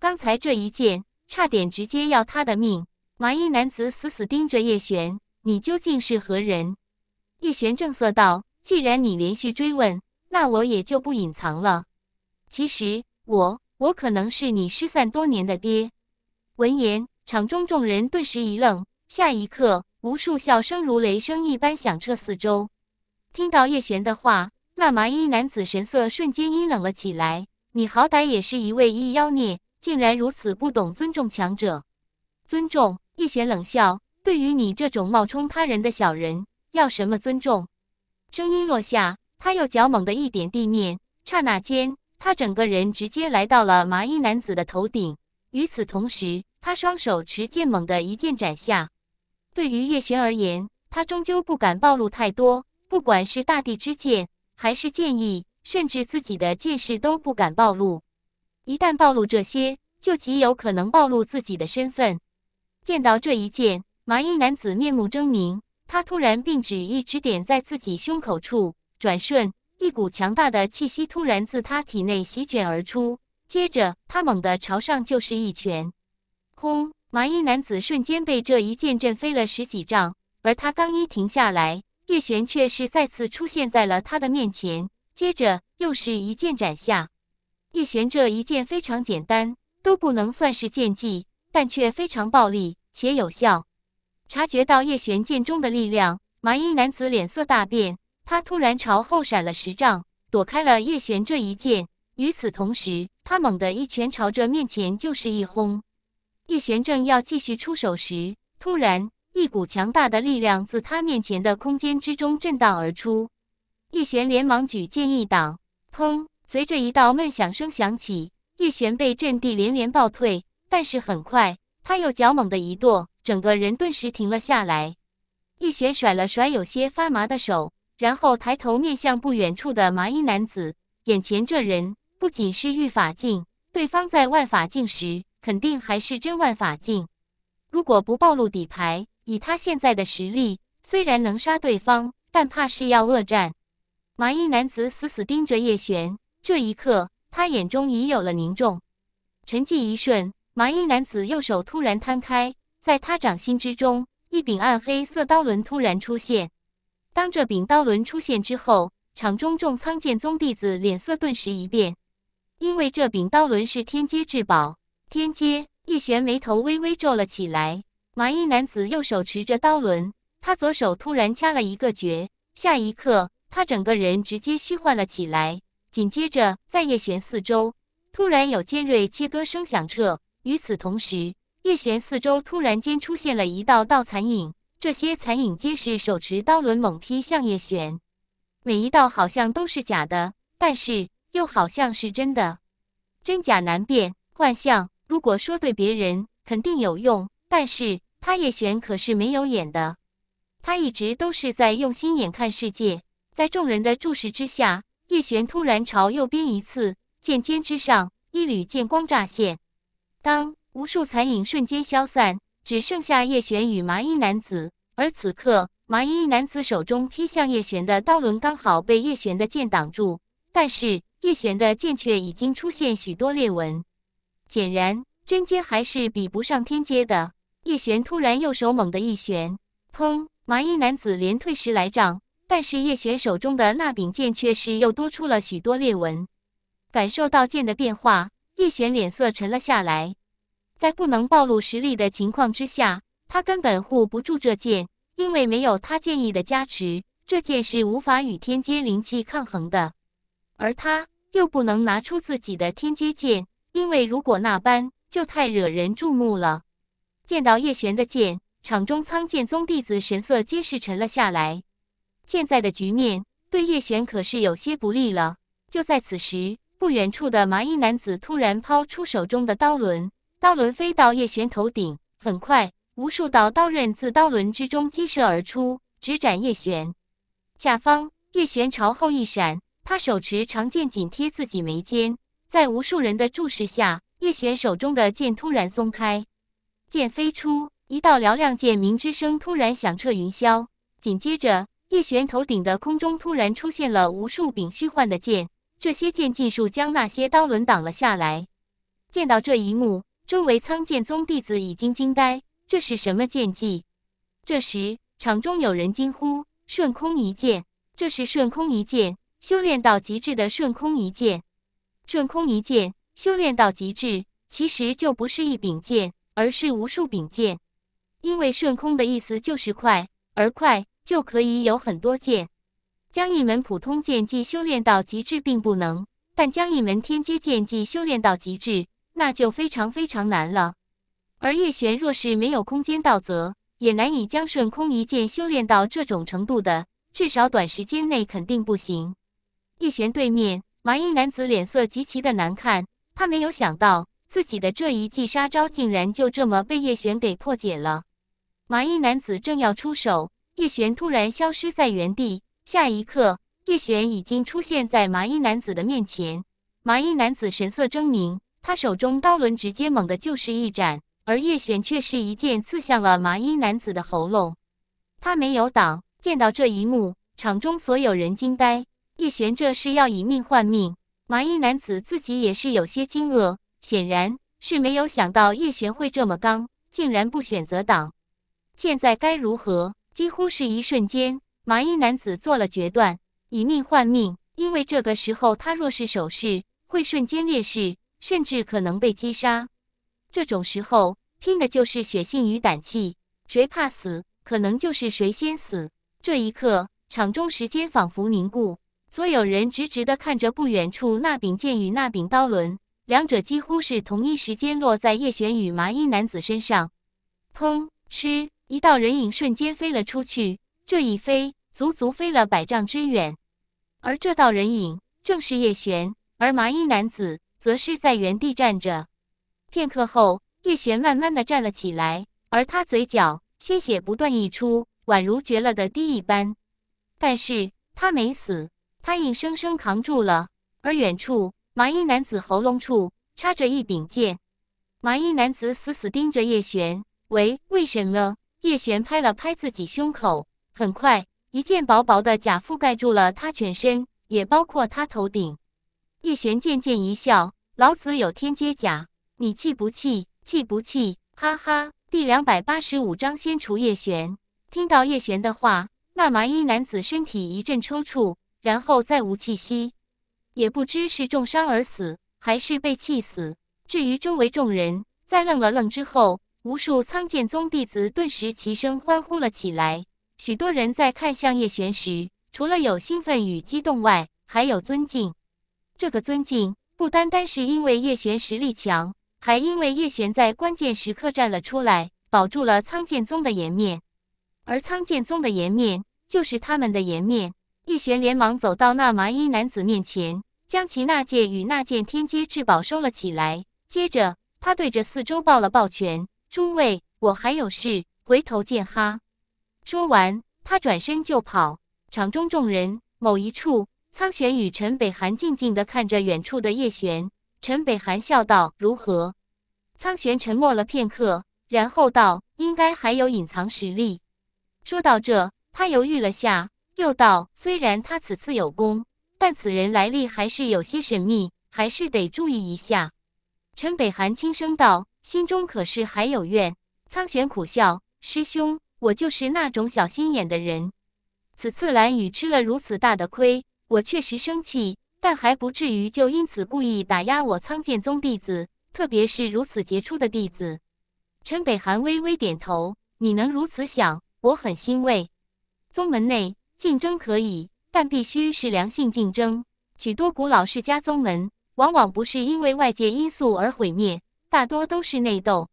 刚才这一剑差点直接要他的命。麻衣男子死死盯着叶璇：“你究竟是何人？”叶璇正色道：“既然你连续追问，那我也就不隐藏了。其实我……我可能是你失散多年的爹。”闻言，场中众人顿时一愣，下一刻，无数笑声如雷声一般响彻四周。听到叶璇的话，那麻衣男子神色瞬间阴冷了起来。你好歹也是一位一妖孽，竟然如此不懂尊重强者。尊重！叶璇冷笑，对于你这种冒充他人的小人，要什么尊重？声音落下，他又脚猛地一点地面，刹那间，他整个人直接来到了麻衣男子的头顶。与此同时，他双手持剑猛地一剑斩下。对于叶璇而言，他终究不敢暴露太多。不管是大地之剑，还是剑意，甚至自己的剑士都不敢暴露。一旦暴露这些，就极有可能暴露自己的身份。见到这一剑，麻衣男子面目狰狞。他突然并指一指点在自己胸口处，转瞬一股强大的气息突然自他体内席卷而出。接着，他猛地朝上就是一拳。轰！麻衣男子瞬间被这一剑震飞了十几丈。而他刚一停下来，叶璇却是再次出现在了他的面前，接着又是一剑斩下。叶璇这一剑非常简单，都不能算是剑技，但却非常暴力且有效。察觉到叶璇剑中的力量，麻衣男子脸色大变，他突然朝后闪了十丈，躲开了叶璇这一剑。与此同时，他猛地一拳朝着面前就是一轰。叶璇正要继续出手时，突然。一股强大的力量自他面前的空间之中震荡而出，叶璇连忙举剑一挡。砰！随着一道闷响声响起，叶璇被震地连连暴退。但是很快，他又脚猛地一跺，整个人顿时停了下来。叶璇甩了甩有些发麻的手，然后抬头面向不远处的麻衣男子。眼前这人不仅是御法境，对方在万法境时肯定还是真万法境。如果不暴露底牌，以他现在的实力，虽然能杀对方，但怕是要恶战。麻衣男子死死盯着叶璇，这一刻，他眼中已有了凝重。沉寂一瞬，麻衣男子右手突然摊开，在他掌心之中，一柄暗黑色刀轮突然出现。当这柄刀轮出现之后，场中众苍剑宗弟子脸色顿时一变，因为这柄刀轮是天阶至宝。天阶，叶璇眉头微微皱了起来。麻衣男子右手持着刀轮，他左手突然掐了一个诀，下一刻他整个人直接虚幻了起来。紧接着，在叶璇四周，突然有尖锐切割声响彻。与此同时，叶璇四周突然间出现了一道道残影，这些残影皆是手持刀轮猛劈向叶璇，每一道好像都是假的，但是又好像是真的，真假难辨，幻象。如果说对别人肯定有用。但是他叶璇可是没有眼的，他一直都是在用心眼看世界。在众人的注视之下，叶璇突然朝右边一刺，剑尖之上一缕剑光乍现。当无数残影瞬间消散，只剩下叶璇与麻衣男子。而此刻，麻衣男子手中劈向叶璇的刀轮刚好被叶璇的剑挡住，但是叶璇的剑却已经出现许多裂纹，显然真阶还是比不上天阶的。叶璇突然右手猛地一旋，砰！麻衣男子连退十来丈。但是叶璇手中的那柄剑却是又多出了许多裂纹。感受到剑的变化，叶璇脸色沉了下来。在不能暴露实力的情况之下，他根本护不住这剑，因为没有他剑意的加持，这剑是无法与天阶灵气抗衡的。而他又不能拿出自己的天阶剑，因为如果那般，就太惹人注目了。见到叶璇的剑，场中苍剑宗弟子神色皆是沉了下来。现在的局面对叶璇可是有些不利了。就在此时，不远处的麻衣男子突然抛出手中的刀轮，刀轮飞到叶璇头顶，很快，无数道刀刃自刀轮之中激射而出，直斩叶璇。下方，叶璇朝后一闪，他手持长剑紧贴自己眉间，在无数人的注视下，叶璇手中的剑突然松开。剑飞出，一道嘹亮剑鸣之声突然响彻云霄。紧接着，叶璇头顶的空中突然出现了无数柄虚幻的剑，这些剑尽数将那些刀轮挡了下来。见到这一幕，周围苍剑宗弟子已经惊呆。这是什么剑技？这时，场中有人惊呼：“瞬空一剑！这是瞬空一剑，修炼到极致的瞬空一剑。瞬空一剑修炼到极致，其实就不是一柄剑。”而是无数柄剑，因为瞬空的意思就是快，而快就可以有很多剑。将一门普通剑技修炼到极致并不能，但将一门天阶剑技修炼到极致，那就非常非常难了。而叶璇若是没有空间道则，也难以将顺空一剑修炼到这种程度的，至少短时间内肯定不行。叶璇对面麻衣男子脸色极其的难看，他没有想到。自己的这一记杀招竟然就这么被叶璇给破解了。麻衣男子正要出手，叶璇突然消失在原地。下一刻，叶璇已经出现在麻衣男子的面前。麻衣男子神色狰狞，他手中刀轮直接猛的就是一斩，而叶璇却是一剑刺向了麻衣男子的喉咙。他没有挡。见到这一幕，场中所有人惊呆。叶璇这是要以命换命。麻衣男子自己也是有些惊愕。显然是没有想到叶璇会这么刚，竟然不选择挡。现在该如何？几乎是一瞬间，麻衣男子做了决断，以命换命。因为这个时候，他若是守势，会瞬间劣势，甚至可能被击杀。这种时候，拼的就是血性与胆气。谁怕死，可能就是谁先死。这一刻，场中时间仿佛凝固，所有人直直地看着不远处那柄剑与那柄刀轮。两者几乎是同一时间落在叶璇与麻衣男子身上。砰！嗤！一道人影瞬间飞了出去，这一飞足足飞了百丈之远。而这道人影正是叶璇，而麻衣男子则是在原地站着。片刻后，叶璇慢慢的站了起来，而他嘴角鲜血不断溢出，宛如绝了的滴一般。但是他没死，他硬生生扛住了。而远处。麻衣男子喉咙处插着一柄剑，麻衣男子死死盯着叶璇。喂，为什么？叶璇拍了拍自己胸口，很快一件薄薄的甲覆盖住了他全身，也包括他头顶。叶璇渐渐一笑：“老子有天阶甲，你气不气？气不气？哈哈！”第两百八十五章先除叶璇。听到叶璇的话，那麻衣男子身体一阵抽搐，然后再无气息。也不知是重伤而死，还是被气死。至于周围众人，在愣了愣之后，无数苍剑宗弟子顿时齐声欢呼了起来。许多人在看向叶璇时，除了有兴奋与激动外，还有尊敬。这个尊敬，不单单是因为叶璇实力强，还因为叶璇在关键时刻站了出来，保住了苍剑宗的颜面。而苍剑宗的颜面，就是他们的颜面。叶璇连忙走到那麻衣男子面前，将其那件与那件天阶至宝收了起来。接着，他对着四周抱了抱拳：“诸位，我还有事，回头见哈。”说完，他转身就跑。场中众人某一处，苍玄与陈北寒静静地看着远处的叶璇。陈北寒笑道：“如何？”苍玄沉默了片刻，然后道：“应该还有隐藏实力。”说到这，他犹豫了下。又道：“虽然他此次有功，但此人来历还是有些神秘，还是得注意一下。”陈北寒轻声道：“心中可是还有怨？”苍玄苦笑：“师兄，我就是那种小心眼的人。此次蓝雨吃了如此大的亏，我确实生气，但还不至于就因此故意打压我苍剑宗弟子，特别是如此杰出的弟子。”陈北寒微微点头：“你能如此想，我很欣慰。”宗门内。竞争可以，但必须是良性竞争。许多古老世家宗门，往往不是因为外界因素而毁灭，大多都是内斗。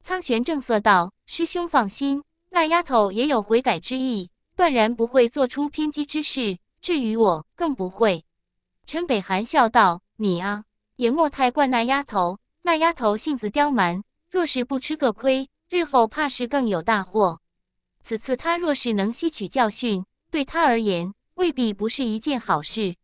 苍玄正色道：“师兄放心，那丫头也有悔改之意，断然不会做出偏激之事。至于我，更不会。”陈北寒笑道：“你啊，也莫太怪那丫头。那丫头性子刁蛮，若是不吃个亏，日后怕是更有大祸。此次她若是能吸取教训。”对他而言，未必不是一件好事。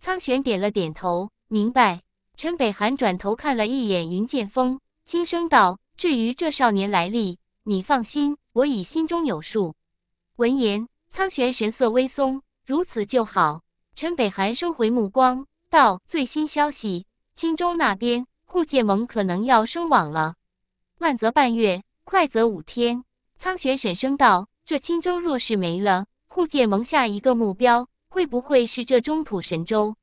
苍玄点了点头，明白。陈北寒转头看了一眼云剑锋，轻声道：“至于这少年来历，你放心，我已心中有数。”闻言，苍玄神色微松，如此就好。陈北寒收回目光，道：“最新消息，青州那边护界盟可能要收网了，慢则半月，快则五天。”苍玄沈声道：“这青州若是没了……”护界盟下一个目标会不会是这中土神州？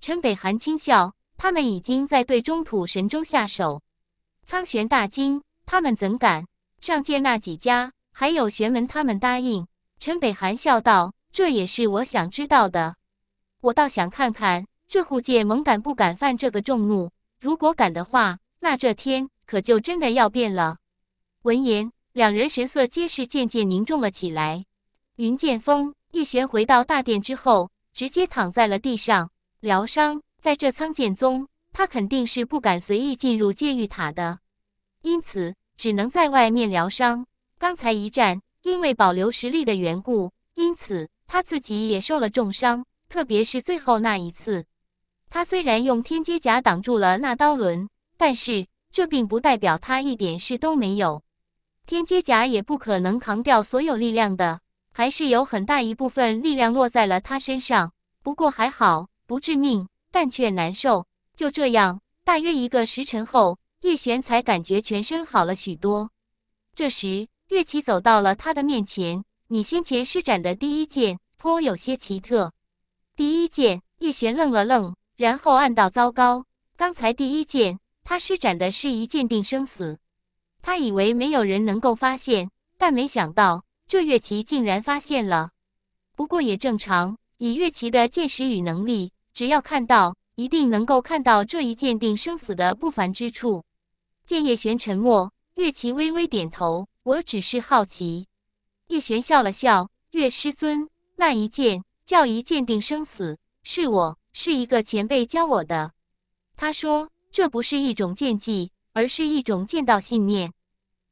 陈北寒轻笑，他们已经在对中土神州下手。苍玄大惊，他们怎敢？上界那几家还有玄门，他们答应。陈北寒笑道：“这也是我想知道的。我倒想看看这护界盟敢不敢犯这个众怒。如果敢的话，那这天可就真的要变了。”闻言，两人神色皆是渐渐凝重了起来。云剑锋一旋回到大殿之后，直接躺在了地上疗伤。在这苍剑宗，他肯定是不敢随意进入戒玉塔的，因此只能在外面疗伤。刚才一战，因为保留实力的缘故，因此他自己也受了重伤。特别是最后那一次，他虽然用天阶甲挡住了那刀轮，但是这并不代表他一点事都没有。天阶甲也不可能扛掉所有力量的。还是有很大一部分力量落在了他身上，不过还好不致命，但却难受。就这样，大约一个时辰后，叶璇才感觉全身好了许多。这时，岳琪走到了他的面前：“你先前施展的第一剑颇有些奇特。”第一剑，叶璇愣了愣，然后暗道：“糟糕，刚才第一剑他施展的是一剑定生死，他以为没有人能够发现，但没想到。”这乐琪竟然发现了，不过也正常。以乐琪的见识与能力，只要看到，一定能够看到这一鉴定生死的不凡之处。见叶璇沉默，乐琪微微点头：“我只是好奇。”叶璇笑了笑：“月师尊那一剑叫一鉴定生死，是我是一个前辈教我的。他说，这不是一种剑技，而是一种剑道信念。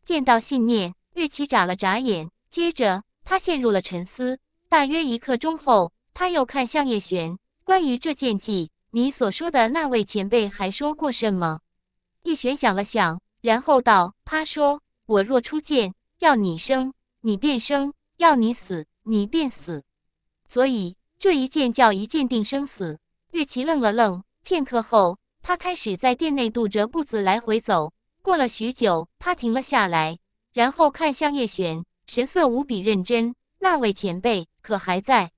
剑道信念。”月琪眨了眨眼。接着，他陷入了沉思。大约一刻钟后，他又看向叶璇。关于这剑技，你所说的那位前辈还说过什么？叶璇想了想，然后道：“他说，我若出剑，要你生，你便生；要你死，你便死。所以这一剑叫一剑定生死。”月琪愣了愣，片刻后，他开始在殿内踱着步子来回走。过了许久，他停了下来，然后看向叶璇。神色无比认真，那位前辈可还在？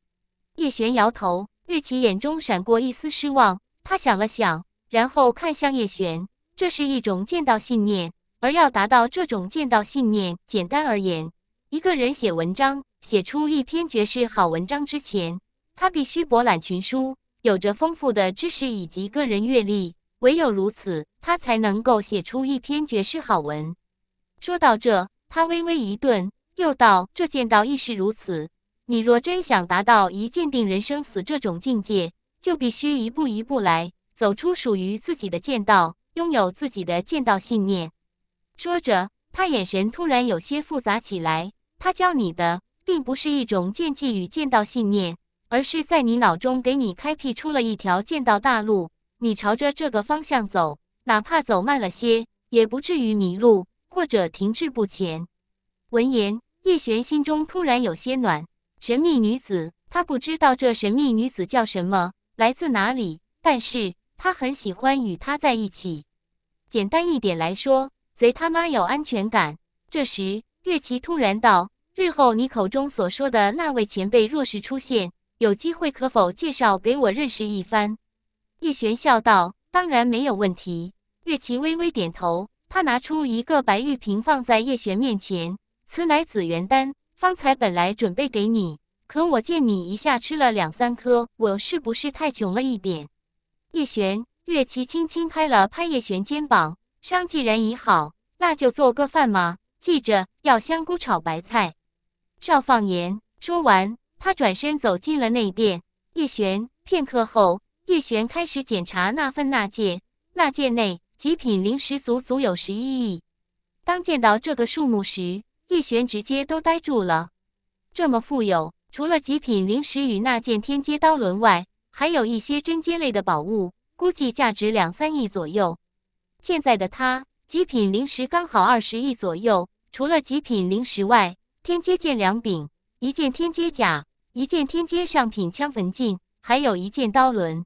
叶璇摇头，岳奇眼中闪过一丝失望。他想了想，然后看向叶璇。这是一种剑道信念，而要达到这种剑道信念，简单而言，一个人写文章，写出一篇绝世好文章之前，他必须博览群书，有着丰富的知识以及个人阅历。唯有如此，他才能够写出一篇绝世好文。说到这，他微微一顿。又道：“这剑道亦是如此。你若真想达到一剑定人生死这种境界，就必须一步一步来，走出属于自己的剑道，拥有自己的剑道信念。”说着，他眼神突然有些复杂起来。他教你的，并不是一种剑技与剑道信念，而是在你脑中给你开辟出了一条剑道大路。你朝着这个方向走，哪怕走慢了些，也不至于迷路或者停滞不前。闻言。叶璇心中突然有些暖，神秘女子，他不知道这神秘女子叫什么，来自哪里，但是他很喜欢与她在一起。简单一点来说，贼他妈有安全感。这时，月琪突然道：“日后你口中所说的那位前辈，若是出现，有机会可否介绍给我认识一番？”叶璇笑道：“当然没有问题。”月琪微微点头，他拿出一个白玉瓶，放在叶璇面前。此乃紫元丹，方才本来准备给你，可我见你一下吃了两三颗，我是不是太穷了一点？叶璇，月琪轻轻拍了拍叶璇肩膀，伤既然已好，那就做个饭嘛，记着要香菇炒白菜，少放言。说完，他转身走进了内殿。叶璇，片刻后，叶璇开始检查那份纳戒，纳戒内极品灵石足足有十一亿。当见到这个数目时，叶璇直接都呆住了。这么富有，除了极品灵石与那件天阶刀轮外，还有一些真阶类的宝物，估计价值两三亿左右。现在的他，极品灵石刚好二十亿左右，除了极品灵石外，天阶剑两柄，一件天阶甲，一件天阶上品枪焚烬，还有一件刀轮。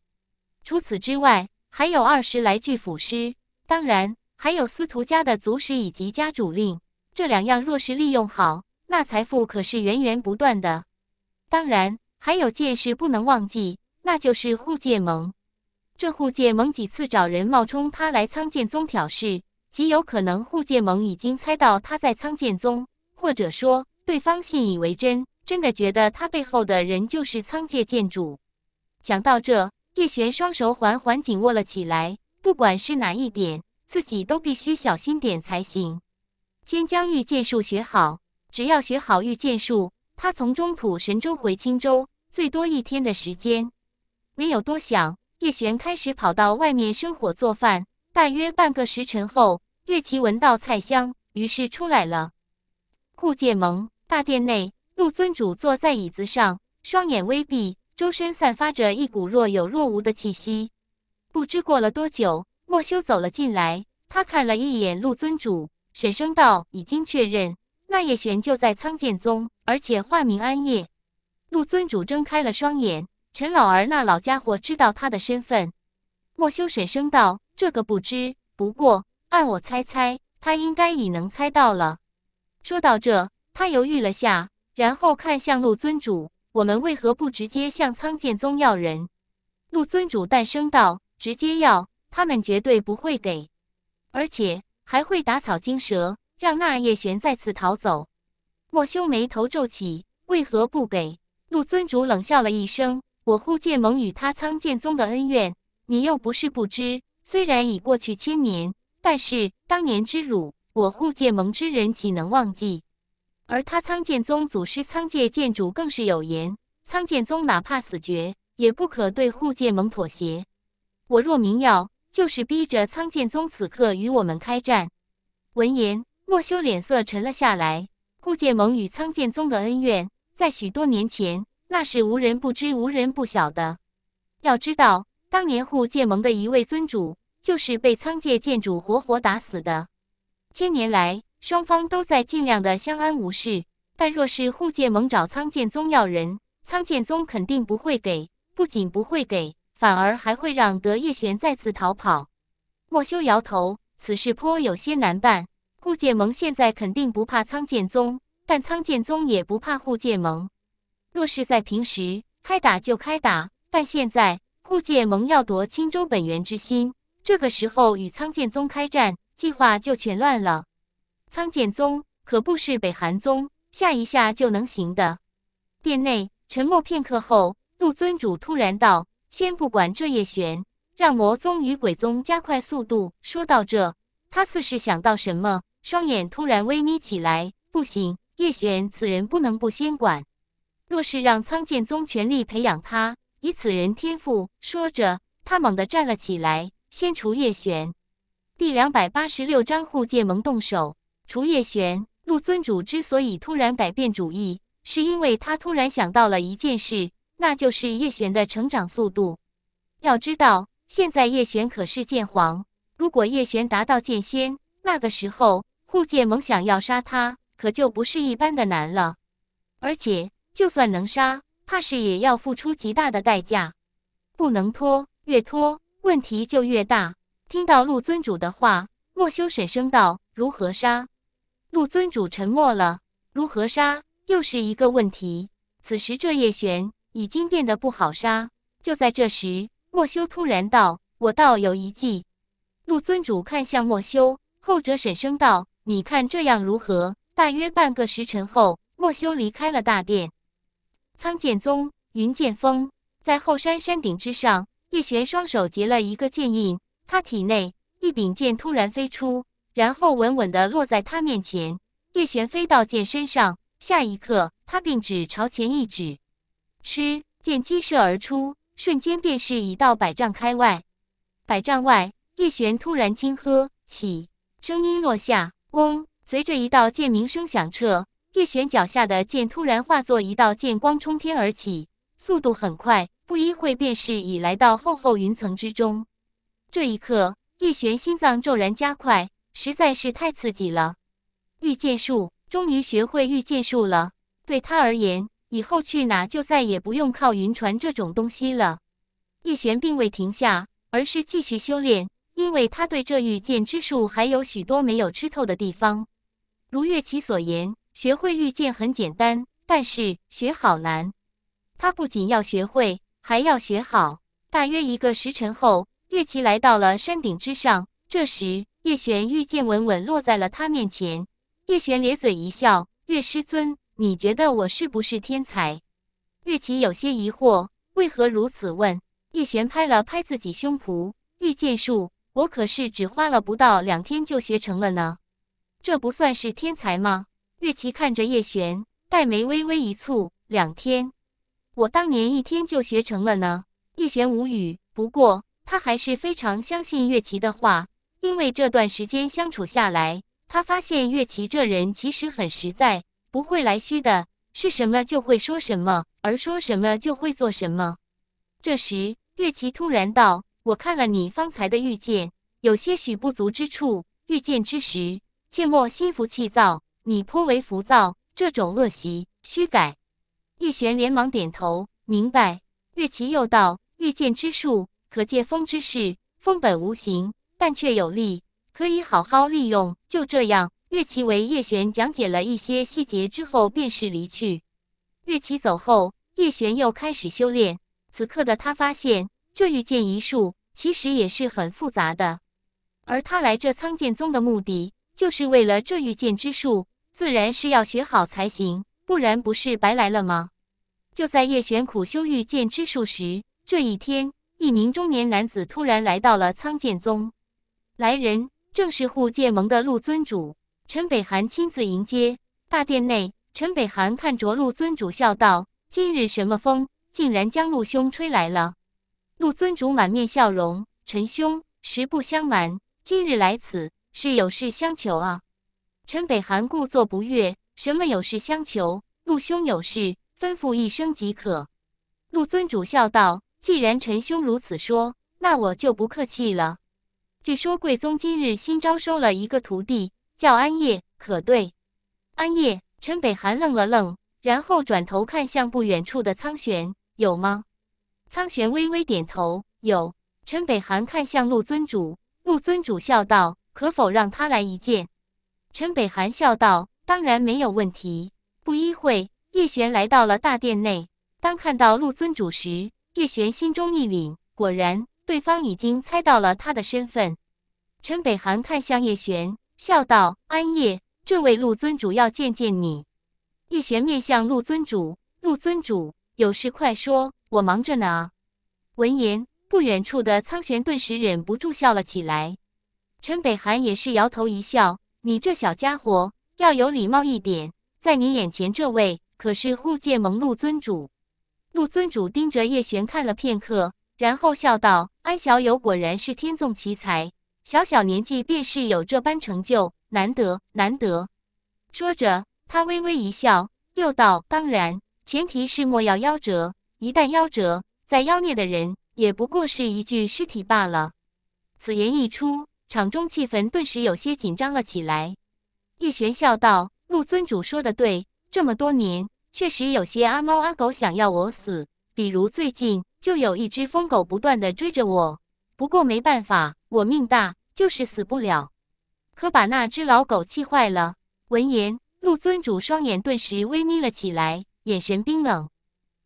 除此之外，还有二十来具腐尸，当然还有司徒家的族史以及家主令。这两样若是利用好，那财富可是源源不断的。当然，还有件事不能忘记，那就是护界盟。这护界盟几次找人冒充他来苍剑宗挑事，极有可能护界盟已经猜到他在苍剑宗，或者说对方信以为真，真的觉得他背后的人就是苍界剑主。想到这，叶璇双手缓缓紧握了起来。不管是哪一点，自己都必须小心点才行。先将御剑术学好，只要学好御剑术，他从中土神州回青州，最多一天的时间。没有多想，叶璇开始跑到外面生火做饭。大约半个时辰后，岳琪闻到菜香，于是出来了。顾剑盟大殿内，陆尊主坐在椅子上，双眼微闭，周身散发着一股若有若无的气息。不知过了多久，莫修走了进来，他看了一眼陆尊主。沈生道：“已经确认，那叶璇就在苍剑宗，而且化名安叶。”陆尊主睁开了双眼。陈老儿那老家伙知道他的身份。莫修沈声道：“这个不知，不过按我猜猜，他应该已能猜到了。”说到这，他犹豫了下，然后看向陆尊主：“我们为何不直接向苍剑宗要人？”陆尊主淡声道：“直接要，他们绝对不会给，而且。”还会打草惊蛇，让那叶璇再次逃走。莫修眉头皱起，为何不给？陆尊主冷笑了一声：“我护剑盟与他苍剑宗的恩怨，你又不是不知。虽然已过去千年，但是当年之辱，我护剑盟之人岂能忘记？而他苍剑宗祖师苍界剑主更是有言：苍剑宗哪怕死绝，也不可对护剑盟妥协。我若明要。”就是逼着苍剑宗此刻与我们开战。闻言，莫修脸色沉了下来。护界盟与苍剑宗的恩怨，在许多年前，那是无人不知、无人不晓的。要知道，当年护界盟的一位尊主，就是被苍界剑主活活打死的。千年来，双方都在尽量的相安无事。但若是护界盟找苍剑宗要人，苍剑宗肯定不会给，不仅不会给。反而还会让德业贤再次逃跑。莫修摇头，此事颇有些难办。顾剑盟现在肯定不怕苍剑宗，但苍剑宗也不怕护剑盟。若是在平时开打就开打，但现在护剑盟要夺青州本源之心，这个时候与苍剑宗开战，计划就全乱了。苍剑宗可不是北韩宗吓一下就能行的。殿内沉默片刻后，陆尊主突然道。先不管这叶璇，让魔宗与鬼宗加快速度。说到这，他似是想到什么，双眼突然微眯起来。不行，叶璇此人不能不先管。若是让苍剑宗全力培养他，以此人天赋……说着，他猛地站了起来，先除叶璇。第两百八十六章护界盟动手除叶璇。陆尊主之所以突然改变主意，是因为他突然想到了一件事。那就是叶璇的成长速度。要知道，现在叶璇可是剑皇，如果叶璇达到剑仙，那个时候护界盟想要杀他，可就不是一般的难了。而且，就算能杀，怕是也要付出极大的代价。不能拖，越拖问题就越大。听到陆尊主的话，莫修沉声道：“如何杀？”陆尊主沉默了。如何杀，又是一个问题。此时这叶璇。已经变得不好杀。就在这时，莫修突然道：“我倒有一计。”陆尊主看向莫修，后者沈声道：“你看这样如何？”大约半个时辰后，莫修离开了大殿。苍剑宗云剑峰在后山山顶之上，叶璇双手结了一个剑印，他体内一柄剑突然飞出，然后稳稳地落在他面前。叶璇飞到剑身上，下一刻他并指朝前一指。诗剑激射而出，瞬间便是一道百丈开外。百丈外，叶璇突然轻喝起，声音落下，嗡，随着一道剑鸣声响彻，叶璇脚下的剑突然化作一道剑光冲天而起，速度很快，不一会便是已来到厚厚云层之中。这一刻，叶璇心脏骤然加快，实在是太刺激了！御剑术，终于学会御剑术了，对他而言。以后去哪就再也不用靠云船这种东西了。叶璇并未停下，而是继续修炼，因为他对这御剑之术还有许多没有吃透的地方。如月琪所言，学会御剑很简单，但是学好难。他不仅要学会，还要学好。大约一个时辰后，月琪来到了山顶之上，这时叶璇御剑稳稳落在了他面前。叶璇咧嘴一笑：“月师尊。”你觉得我是不是天才？月琪有些疑惑，为何如此问？叶璇拍了拍自己胸脯：“御剑术，我可是只花了不到两天就学成了呢，这不算是天才吗？”月琪看着叶璇，黛眉微微一蹙：“两天？我当年一天就学成了呢。”叶璇无语，不过他还是非常相信月琪的话，因为这段时间相处下来，他发现月琪这人其实很实在。不会来虚的，是什么就会说什么，而说什么就会做什么。这时，岳琪突然道：“我看了你方才的预见，有些许不足之处。遇见之时，切莫心浮气躁。你颇为浮躁，这种恶习须改。”玉璇连忙点头，明白。岳琪又道：“遇见之术，可借风之势。风本无形，但却有力，可以好好利用。就这样。”岳琪为叶璇讲解了一些细节之后，便是离去。岳琪走后，叶璇又开始修炼。此刻的他发现，这御剑一术其实也是很复杂的。而他来这苍剑宗的目的，就是为了这御剑之术，自然是要学好才行，不然不是白来了吗？就在叶璇苦修御剑之术时，这一天，一名中年男子突然来到了苍剑宗。来人正是护剑盟的陆尊主。陈北寒亲自迎接，大殿内，陈北寒看着陆尊主笑道：“今日什么风，竟然将陆兄吹来了？”陆尊主满面笑容：“陈兄，实不相瞒，今日来此是有事相求啊。”陈北寒故作不悦：“什么有事相求？陆兄有事吩咐一声即可。”陆尊主笑道：“既然陈兄如此说，那我就不客气了。据说贵宗今日新招收了一个徒弟。”叫安叶，可对？安叶，陈北寒愣了愣，然后转头看向不远处的苍玄，有吗？苍玄微微点头，有。陈北寒看向陆尊主，陆尊主笑道：“可否让他来一见？”陈北寒笑道：“当然没有问题。”不一会，叶璇来到了大殿内。当看到陆尊主时，叶璇心中一凛，果然对方已经猜到了他的身份。陈北寒看向叶璇。笑道：“安叶，这位陆尊主要见见你。”叶璇面向陆尊主：“陆尊主有事快说，我忙着呢。”闻言，不远处的苍玄顿时忍不住笑了起来。陈北寒也是摇头一笑：“你这小家伙要有礼貌一点，在你眼前这位可是护界盟陆尊主。”陆尊主盯着叶璇看了片刻，然后笑道：“安小友果然是天纵奇才。”小小年纪便是有这般成就，难得难得。说着，他微微一笑，又道：“当然，前提是莫要夭折。一旦夭折，再妖孽的人也不过是一具尸体罢了。”此言一出，场中气氛顿时有些紧张了起来。叶璇笑道：“陆尊主说的对，这么多年确实有些阿猫阿狗想要我死，比如最近就有一只疯狗不断的追着我。不过没办法，我命大。”就是死不了，可把那只老狗气坏了。闻言，陆尊主双眼顿时微眯了起来，眼神冰冷。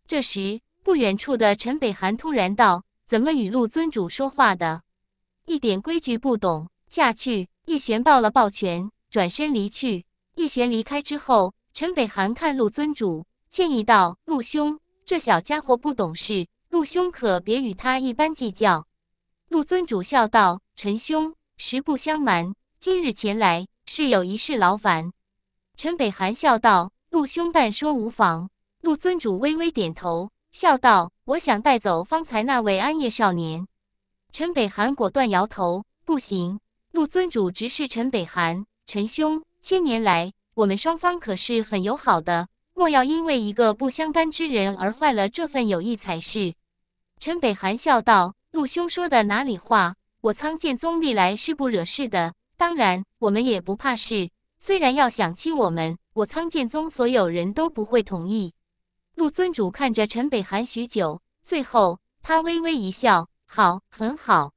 这时，不远处的陈北寒突然道：“怎么与陆尊主说话的？一点规矩不懂。”下去。叶璇抱了抱拳，转身离去。叶璇离开之后，陈北寒看陆尊主，歉意道：“陆兄，这小家伙不懂事，陆兄可别与他一般计较。”陆尊主笑道：“陈兄。”实不相瞒，今日前来是有一事劳烦。陈北寒笑道：“陆兄但说无妨。”陆尊主微微点头，笑道：“我想带走方才那位安夜少年。”陈北寒果断摇头：“不行。”陆尊主直视陈北寒：“陈兄，千年来我们双方可是很友好的，莫要因为一个不相干之人而坏了这份友谊才是。”陈北寒笑道：“陆兄说的哪里话？”我苍剑宗历来是不惹事的，当然我们也不怕事。虽然要想欺我们，我苍剑宗所有人都不会同意。陆尊主看着陈北寒许久，最后他微微一笑：“好，很好，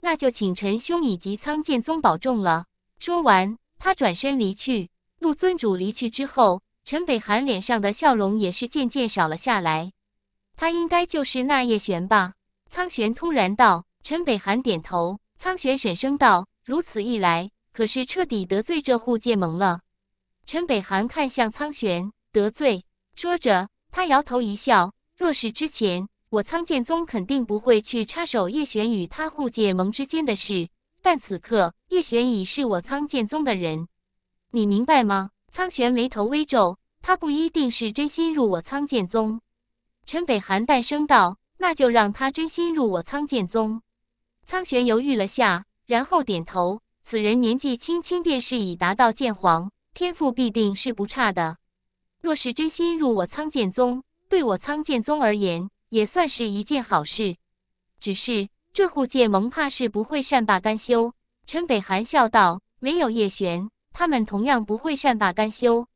那就请陈兄以及苍剑宗保重了。”说完，他转身离去。陆尊主离去之后，陈北寒脸上的笑容也是渐渐少了下来。他应该就是那叶玄吧？苍玄突然道。陈北寒点头，苍玄沉声道：“如此一来，可是彻底得罪这护界盟了。”陈北寒看向苍玄，得罪？说着，他摇头一笑：“若是之前，我苍剑宗肯定不会去插手叶玄与他护界盟之间的事。但此刻，叶玄已是我苍剑宗的人，你明白吗？”苍玄眉头微皱，他不一定是真心入我苍剑宗。陈北寒淡声道：“那就让他真心入我苍剑宗。”苍玄犹豫了下，然后点头。此人年纪轻轻，便是已达到剑皇，天赋必定是不差的。若是真心入我苍剑宗，对我苍剑宗而言，也算是一件好事。只是这护剑盟怕是不会善罢甘休。陈北寒笑道：“没有叶璇，他们同样不会善罢甘休。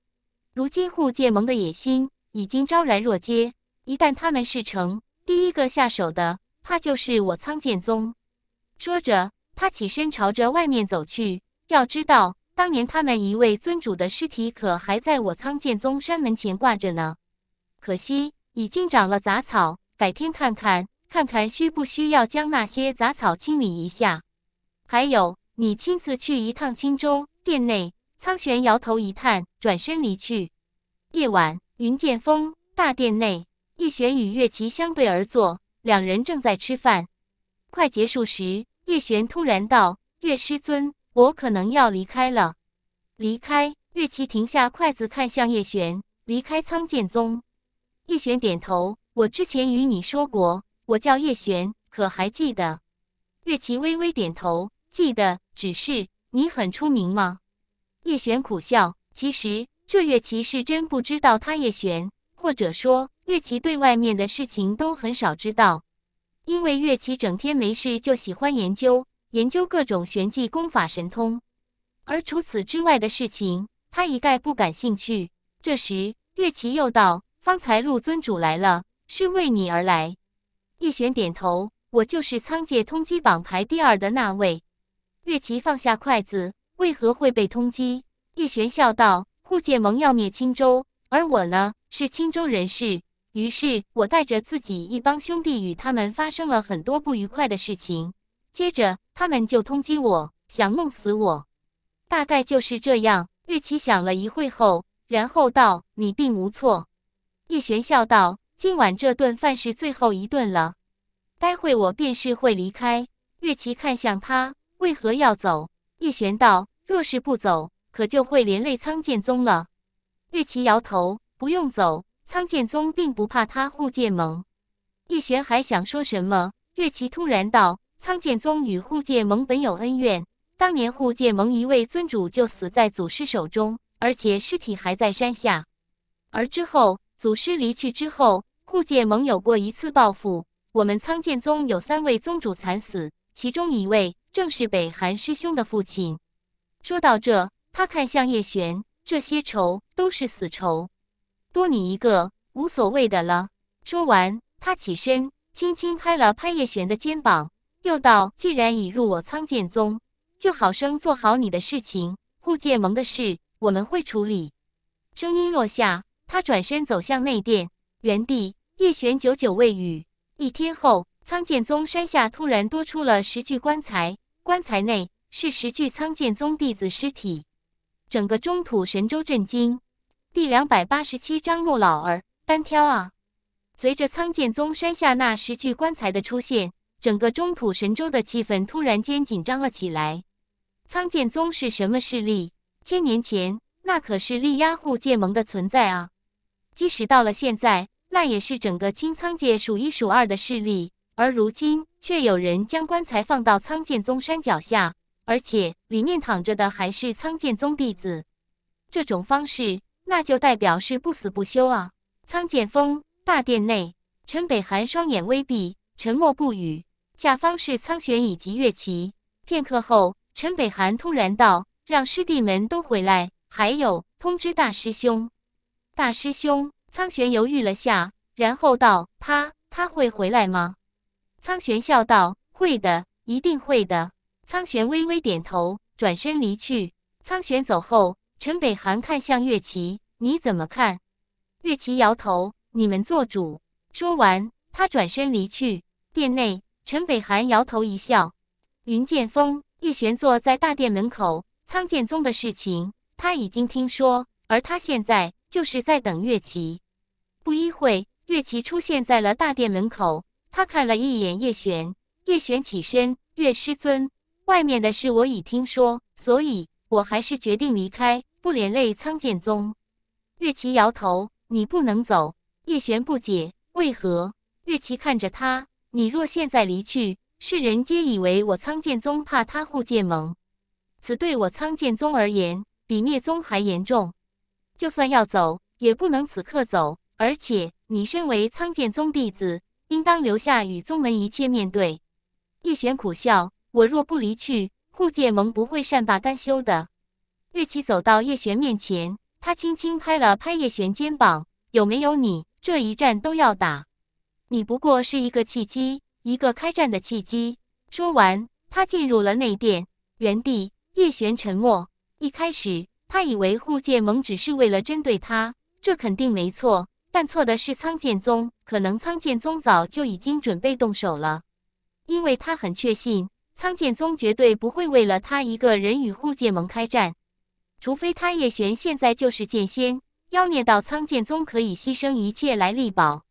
如今护剑盟的野心已经昭然若揭，一旦他们事成，第一个下手的，怕就是我苍剑宗。”说着，他起身朝着外面走去。要知道，当年他们一位尊主的尸体可还在我苍剑宗山门前挂着呢。可惜已经长了杂草，改天看看，看看需不需要将那些杂草清理一下。还有，你亲自去一趟青州殿内。苍玄摇头一叹，转身离去。夜晚，云剑峰大殿内，叶璇与月琪相对而坐，两人正在吃饭。快结束时。叶璇突然道：“月师尊，我可能要离开了。”离开。月琪停下筷子，看向叶璇：“离开苍剑宗？”叶璇点头：“我之前与你说过，我叫叶璇，可还记得？”月琪微微点头：“记得。只是你很出名吗？”叶璇苦笑：“其实这月琪是真不知道他叶璇，或者说月琪对外面的事情都很少知道。”因为岳琪整天没事就喜欢研究研究各种玄技功法神通，而除此之外的事情他一概不感兴趣。这时，岳琪又道：“方才陆尊主来了，是为你而来。”叶璇点头：“我就是苍界通缉榜排第二的那位。”岳琪放下筷子：“为何会被通缉？”叶璇笑道：“护界盟要灭青州，而我呢，是青州人士。”于是我带着自己一帮兄弟与他们发生了很多不愉快的事情，接着他们就通缉我，想弄死我，大概就是这样。月琪想了一会后，然后道：“你并无错。”叶璇笑道：“今晚这顿饭是最后一顿了，待会我便是会离开。”月琪看向他，为何要走？叶璇道：“若是不走，可就会连累苍剑宗了。”月琪摇头：“不用走。”苍剑宗并不怕他护界盟，叶璇还想说什么，岳奇突然道：“苍剑宗与护界盟本有恩怨，当年护界盟一位尊主就死在祖师手中，而且尸体还在山下。而之后祖师离去之后，护界盟有过一次报复，我们苍剑宗有三位宗主惨死，其中一位正是北韩师兄的父亲。”说到这，他看向叶璇，这些仇都是死仇。多你一个无所谓的了。说完，他起身，轻轻拍了拍叶璇的肩膀，又道：“既然已入我苍剑宗，就好生做好你的事情。护剑盟的事，我们会处理。”声音落下，他转身走向内殿。原地，叶璇久久未语。一天后，苍剑宗山下突然多出了十具棺材，棺材内是十具苍剑宗弟子尸体。整个中土神州震惊。第两百八十七章，陆老儿单挑啊！随着苍剑宗山下那十具棺材的出现，整个中土神州的气氛突然间紧张了起来。苍剑宗是什么势力？千年前那可是力压护剑盟的存在啊！即使到了现在，那也是整个青苍界数一数二的势力。而如今，却有人将棺材放到苍剑宗山脚下，而且里面躺着的还是苍剑宗弟子，这种方式。那就代表是不死不休啊！苍剑峰大殿内，陈北寒双眼微闭，沉默不语。下方是苍玄以及月琪。片刻后，陈北寒突然道：“让师弟们都回来，还有通知大师兄。”大师兄，苍玄犹豫了下，然后道：“他他会回来吗？”苍玄笑道：“会的，一定会的。”苍玄微微点头，转身离去。苍玄走后。陈北寒看向岳琪，你怎么看？岳琪摇头，你们做主。说完，他转身离去。殿内，陈北寒摇头一笑。云剑锋、叶璇坐在大殿门口。苍剑宗的事情他已经听说，而他现在就是在等岳琪。不一会，岳琪出现在了大殿门口。他看了一眼叶璇，叶璇起身。岳师尊，外面的事我已听说，所以我还是决定离开。不连累苍剑宗，岳琪摇头。你不能走。叶璇不解，为何？岳琪看着他：“你若现在离去，世人皆以为我苍剑宗怕他护剑盟，此对我苍剑宗而言，比灭宗还严重。就算要走，也不能此刻走。而且，你身为苍剑宗弟子，应当留下，与宗门一切面对。”叶璇苦笑：“我若不离去，护剑盟不会善罢甘休的。”岳琪走到叶璇面前，他轻轻拍了拍叶璇肩膀：“有没有你，这一战都要打。你不过是一个契机，一个开战的契机。”说完，他进入了内殿。原地，叶璇沉默。一开始，他以为护界盟只是为了针对他，这肯定没错。但错的是苍剑宗，可能苍剑宗早就已经准备动手了，因为他很确信苍剑宗绝对不会为了他一个人与护界盟开战。除非他叶璇现在就是剑仙妖孽，到苍剑宗可以牺牲一切来力保。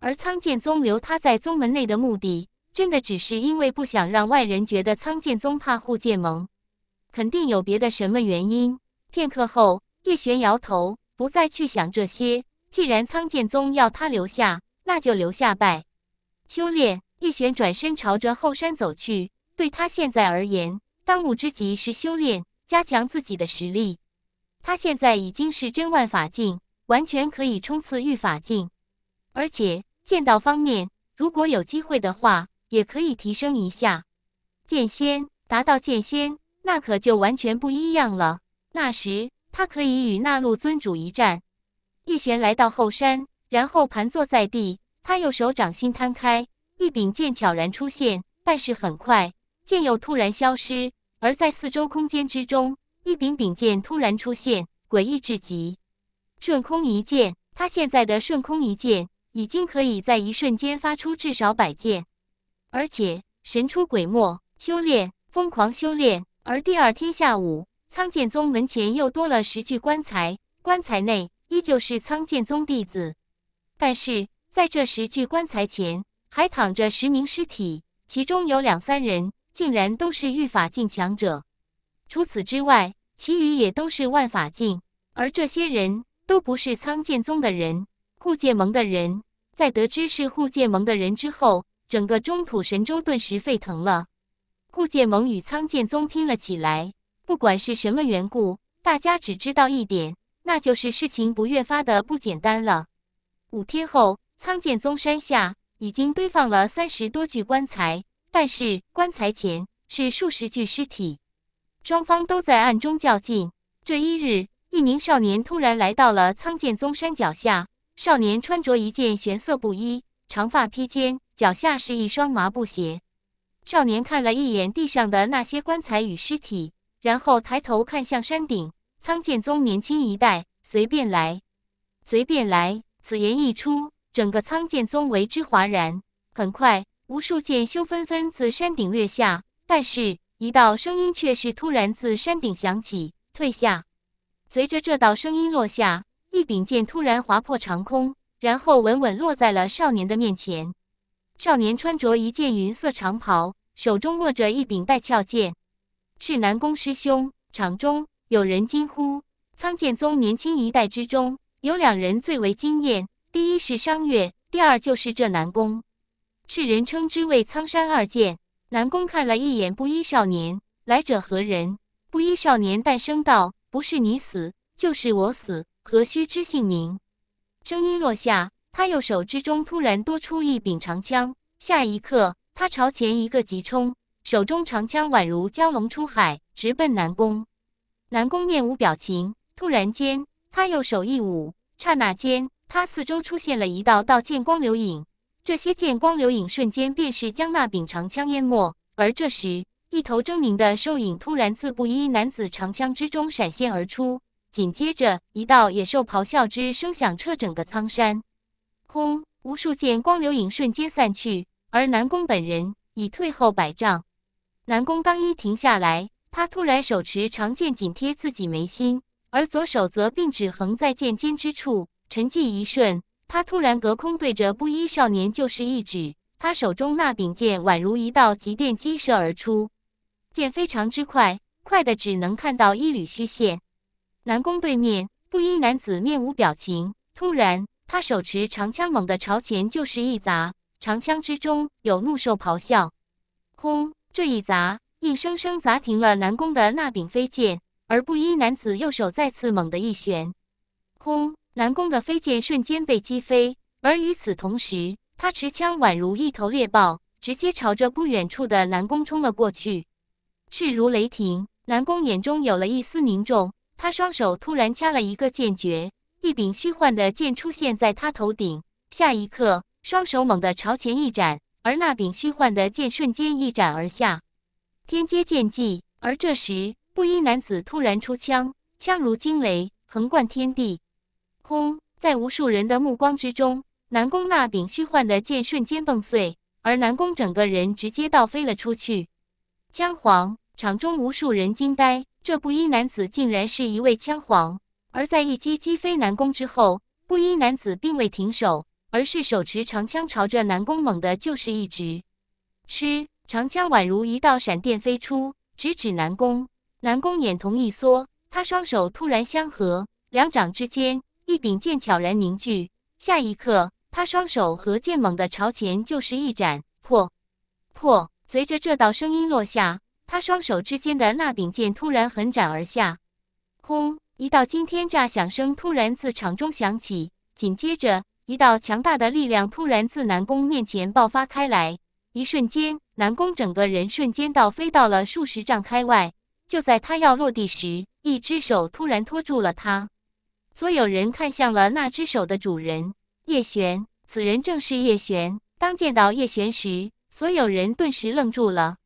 而苍剑宗留他在宗门内的目的，真的只是因为不想让外人觉得苍剑宗怕护剑盟？肯定有别的什么原因。片刻后，叶璇摇头，不再去想这些。既然苍剑宗要他留下，那就留下呗。修炼。叶璇转身朝着后山走去。对他现在而言，当务之急是修炼。加强自己的实力，他现在已经是真万法境，完全可以冲刺御法境。而且剑道方面，如果有机会的话，也可以提升一下。剑仙达到剑仙，那可就完全不一样了。那时他可以与那路尊主一战。叶璇来到后山，然后盘坐在地，他右手掌心摊开，一柄剑悄然出现，但是很快剑又突然消失。而在四周空间之中，一柄柄剑突然出现，诡异至极。瞬空一剑，他现在的瞬空一剑已经可以在一瞬间发出至少百剑，而且神出鬼没。修炼，疯狂修炼。而第二天下午，苍剑宗门前又多了十具棺材，棺材内依旧是苍剑宗弟子，但是在这十具棺材前还躺着十名尸体，其中有两三人。竟然都是御法境强者，除此之外，其余也都是万法境。而这些人都不是苍剑宗的人，护界盟的人。在得知是护界盟的人之后，整个中土神州顿时沸腾了。护界盟与苍剑宗拼了起来。不管是什么缘故，大家只知道一点，那就是事情不越发的不简单了。五天后，苍剑宗山下已经堆放了三十多具棺材。但是棺材前是数十具尸体，双方都在暗中较劲。这一日，一名少年突然来到了苍剑宗山脚下。少年穿着一件玄色布衣，长发披肩，脚下是一双麻布鞋。少年看了一眼地上的那些棺材与尸体，然后抬头看向山顶。苍剑宗年轻一代，随便来，随便来。此言一出，整个苍剑宗为之哗然。很快。无数剑修纷纷自山顶掠下，但是，一道声音却是突然自山顶响起：“退下！”随着这道声音落下，一柄剑突然划破长空，然后稳稳落在了少年的面前。少年穿着一件云色长袍，手中握着一柄带鞘剑，是南宫师兄。场中有人惊呼：“苍剑宗年轻一代之中，有两人最为惊艳，第一是商月，第二就是这南宫。”世人称之为苍山二剑。南宫看了一眼布衣少年，来者何人？布衣少年淡声道：“不是你死，就是我死，何须知姓名？”声音落下，他右手之中突然多出一柄长枪。下一刻，他朝前一个急冲，手中长枪宛如蛟龙出海，直奔南宫。南宫面无表情，突然间，他右手一舞，刹那间，他四周出现了一道道剑光流影。这些剑光流影瞬间便是将那柄长枪淹没，而这时，一头狰狞的兽影突然自布衣男子长枪之中闪现而出，紧接着一道野兽咆哮之声响彻整个苍山。轰！无数剑光流影瞬间散去，而南宫本人已退后百丈。南宫刚一停下来，他突然手持长剑紧贴自己眉心，而左手则并指横在剑尖之处，沉寂一瞬。他突然隔空对着布衣少年就是一指，他手中那柄剑宛如一道极电击射而出，剑非常之快，快的只能看到一缕虚线。南宫对面，布衣男子面无表情，突然他手持长枪猛地朝前就是一砸，长枪之中有怒兽咆哮，轰！这一砸硬生生砸停了南宫的那柄飞剑，而布衣男子右手再次猛地一旋，轰！南宫的飞剑瞬间被击飞，而与此同时，他持枪宛如一头猎豹，直接朝着不远处的南宫冲了过去，势如雷霆。南宫眼中有了一丝凝重，他双手突然掐了一个剑诀，一柄虚幻的剑出现在他头顶。下一刻，双手猛地朝前一斩，而那柄虚幻的剑瞬间一斩而下，天阶剑技。而这时，布衣男子突然出枪，枪如惊雷，横贯天地。轰！在无数人的目光之中，南宫那柄虚幻的剑瞬间崩碎，而南宫整个人直接倒飞了出去。枪皇场中无数人惊呆，这布衣男子竟然是一位枪皇！而在一击击飞南宫之后，布衣男子并未停手，而是手持长枪朝着南宫猛的就是一指。吃，长枪宛如一道闪电飞出，直指南宫。南宫眼瞳一缩，他双手突然相合，两掌之间。一柄剑悄然凝聚，下一刻，他双手和剑猛地朝前就是一斩，破破。随着这道声音落下，他双手之间的那柄剑突然横斩而下，轰！一道惊天炸响声突然自场中响起，紧接着，一道强大的力量突然自南宫面前爆发开来。一瞬间，南宫整个人瞬间倒飞到了数十丈开外。就在他要落地时，一只手突然拖住了他。所有人看向了那只手的主人叶璇，此人正是叶璇。当见到叶璇时，所有人顿时愣住了。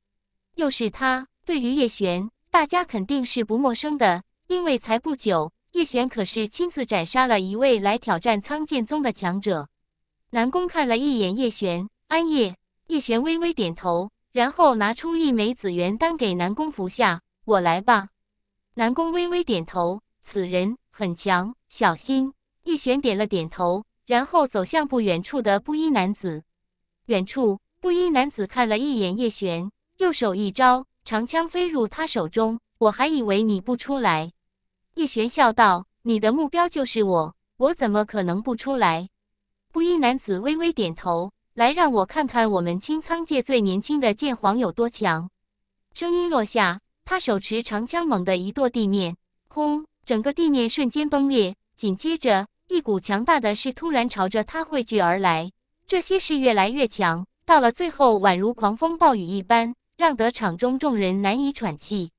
又是他，对于叶璇，大家肯定是不陌生的，因为才不久，叶璇可是亲自斩杀了一位来挑战苍剑宗的强者。南宫看了一眼叶璇，安叶。叶璇微微点头，然后拿出一枚紫元丹给南宫服下。我来吧。南宫微微点头，此人很强。小心！叶璇点了点头，然后走向不远处的布衣男子。远处，布衣男子看了一眼叶璇，右手一招，长枪飞入他手中。我还以为你不出来。叶璇笑道：“你的目标就是我，我怎么可能不出来？”布衣男子微微点头：“来，让我看看我们青苍界最年轻的剑皇有多强。”声音落下，他手持长枪猛地一跺地面，轰！整个地面瞬间崩裂，紧接着一股强大的势突然朝着他汇聚而来。这些势越来越强，到了最后宛如狂风暴雨一般，让得场中众人难以喘气。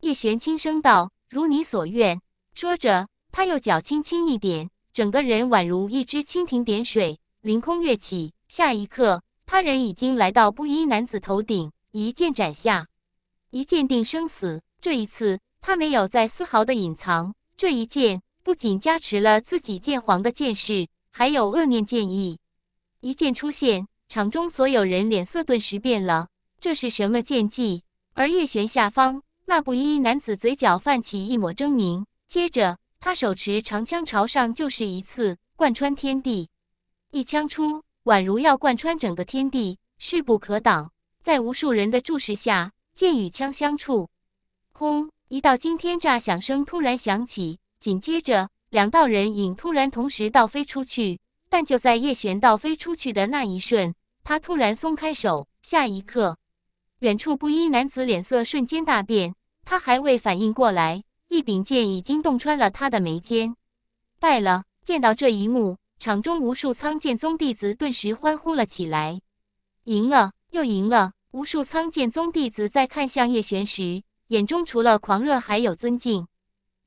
叶璇轻声道：“如你所愿。”说着，他右脚轻轻一点，整个人宛如一只蜻蜓点水，凌空跃起。下一刻，他人已经来到布衣男子头顶，一剑斩下，一剑定生死。这一次。他没有再丝毫的隐藏，这一剑不仅加持了自己剑皇的剑势，还有恶念剑意。一剑出现，场中所有人脸色顿时变了。这是什么剑技？而月旋下方那布衣男子嘴角泛起一抹狰狞，接着他手持长枪朝上就是一刺，贯穿天地。一枪出，宛如要贯穿整个天地，势不可挡。在无数人的注视下，剑与枪相触，轰！一道惊天炸响声突然响起，紧接着两道人影突然同时倒飞出去。但就在叶璇倒飞出去的那一瞬，他突然松开手，下一刻，远处布衣男子脸色瞬间大变。他还未反应过来，一柄剑已经洞穿了他的眉间。败了！见到这一幕，场中无数苍剑宗弟子顿时欢呼了起来。赢了，又赢了！无数苍剑宗弟子在看向叶璇时。眼中除了狂热，还有尊敬，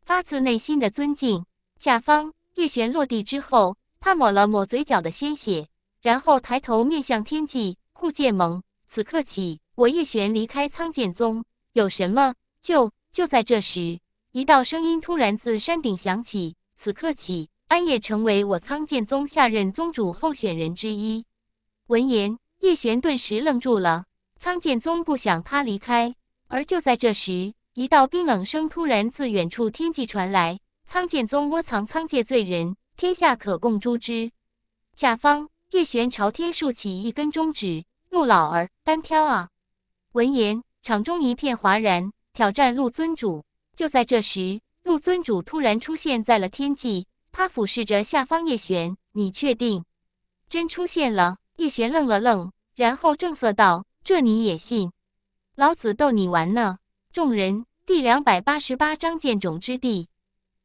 发自内心的尊敬。下方，叶璇落地之后，他抹了抹嘴角的鲜血，然后抬头面向天际。护剑盟，此刻起，我叶璇离开苍剑宗，有什么？就就在这时，一道声音突然自山顶响起。此刻起，安叶成为我苍剑宗下任宗主候选人之一。闻言，叶璇顿时愣住了。苍剑宗不想他离开。而就在这时，一道冰冷声突然自远处天际传来：“苍剑宗窝藏苍界罪人，天下可供诛之。”下方叶璇朝天竖起一根中指，陆老儿单挑啊！闻言，场中一片哗然。挑战陆尊主！就在这时，陆尊主突然出现在了天际，他俯视着下方叶璇：“你确定？真出现了？”叶璇愣了愣，然后正色道：“这你也信？”老子逗你玩呢！众人第两百八十八章剑种之地。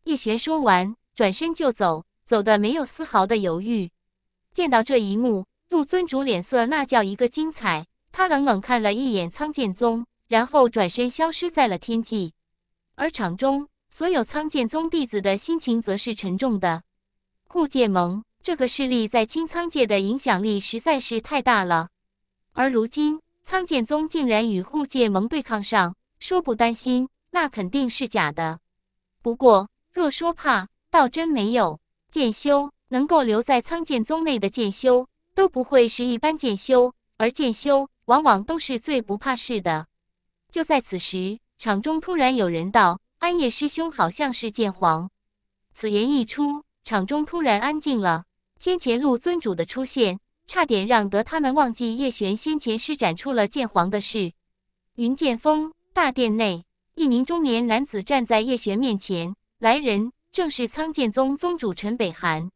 叶璇说完，转身就走，走的没有丝毫的犹豫。见到这一幕，陆尊主脸色那叫一个精彩。他冷冷看了一眼苍剑宗，然后转身消失在了天际。而场中所有苍剑宗弟子的心情则是沉重的。护界盟这个势力在清苍界的影响力实在是太大了，而如今。苍剑宗竟然与护界盟对抗上，说不担心那肯定是假的。不过若说怕，倒真没有。剑修能够留在苍剑宗内的剑修，都不会是一般剑修，而剑修往往都是最不怕事的。就在此时，场中突然有人道：“安夜师兄好像是剑皇。”此言一出，场中突然安静了。先前陆尊主的出现。差点让得他们忘记叶璇先前施展出了剑皇的事。云剑峰大殿内，一名中年男子站在叶璇面前。来人正是苍剑宗宗主陈北寒。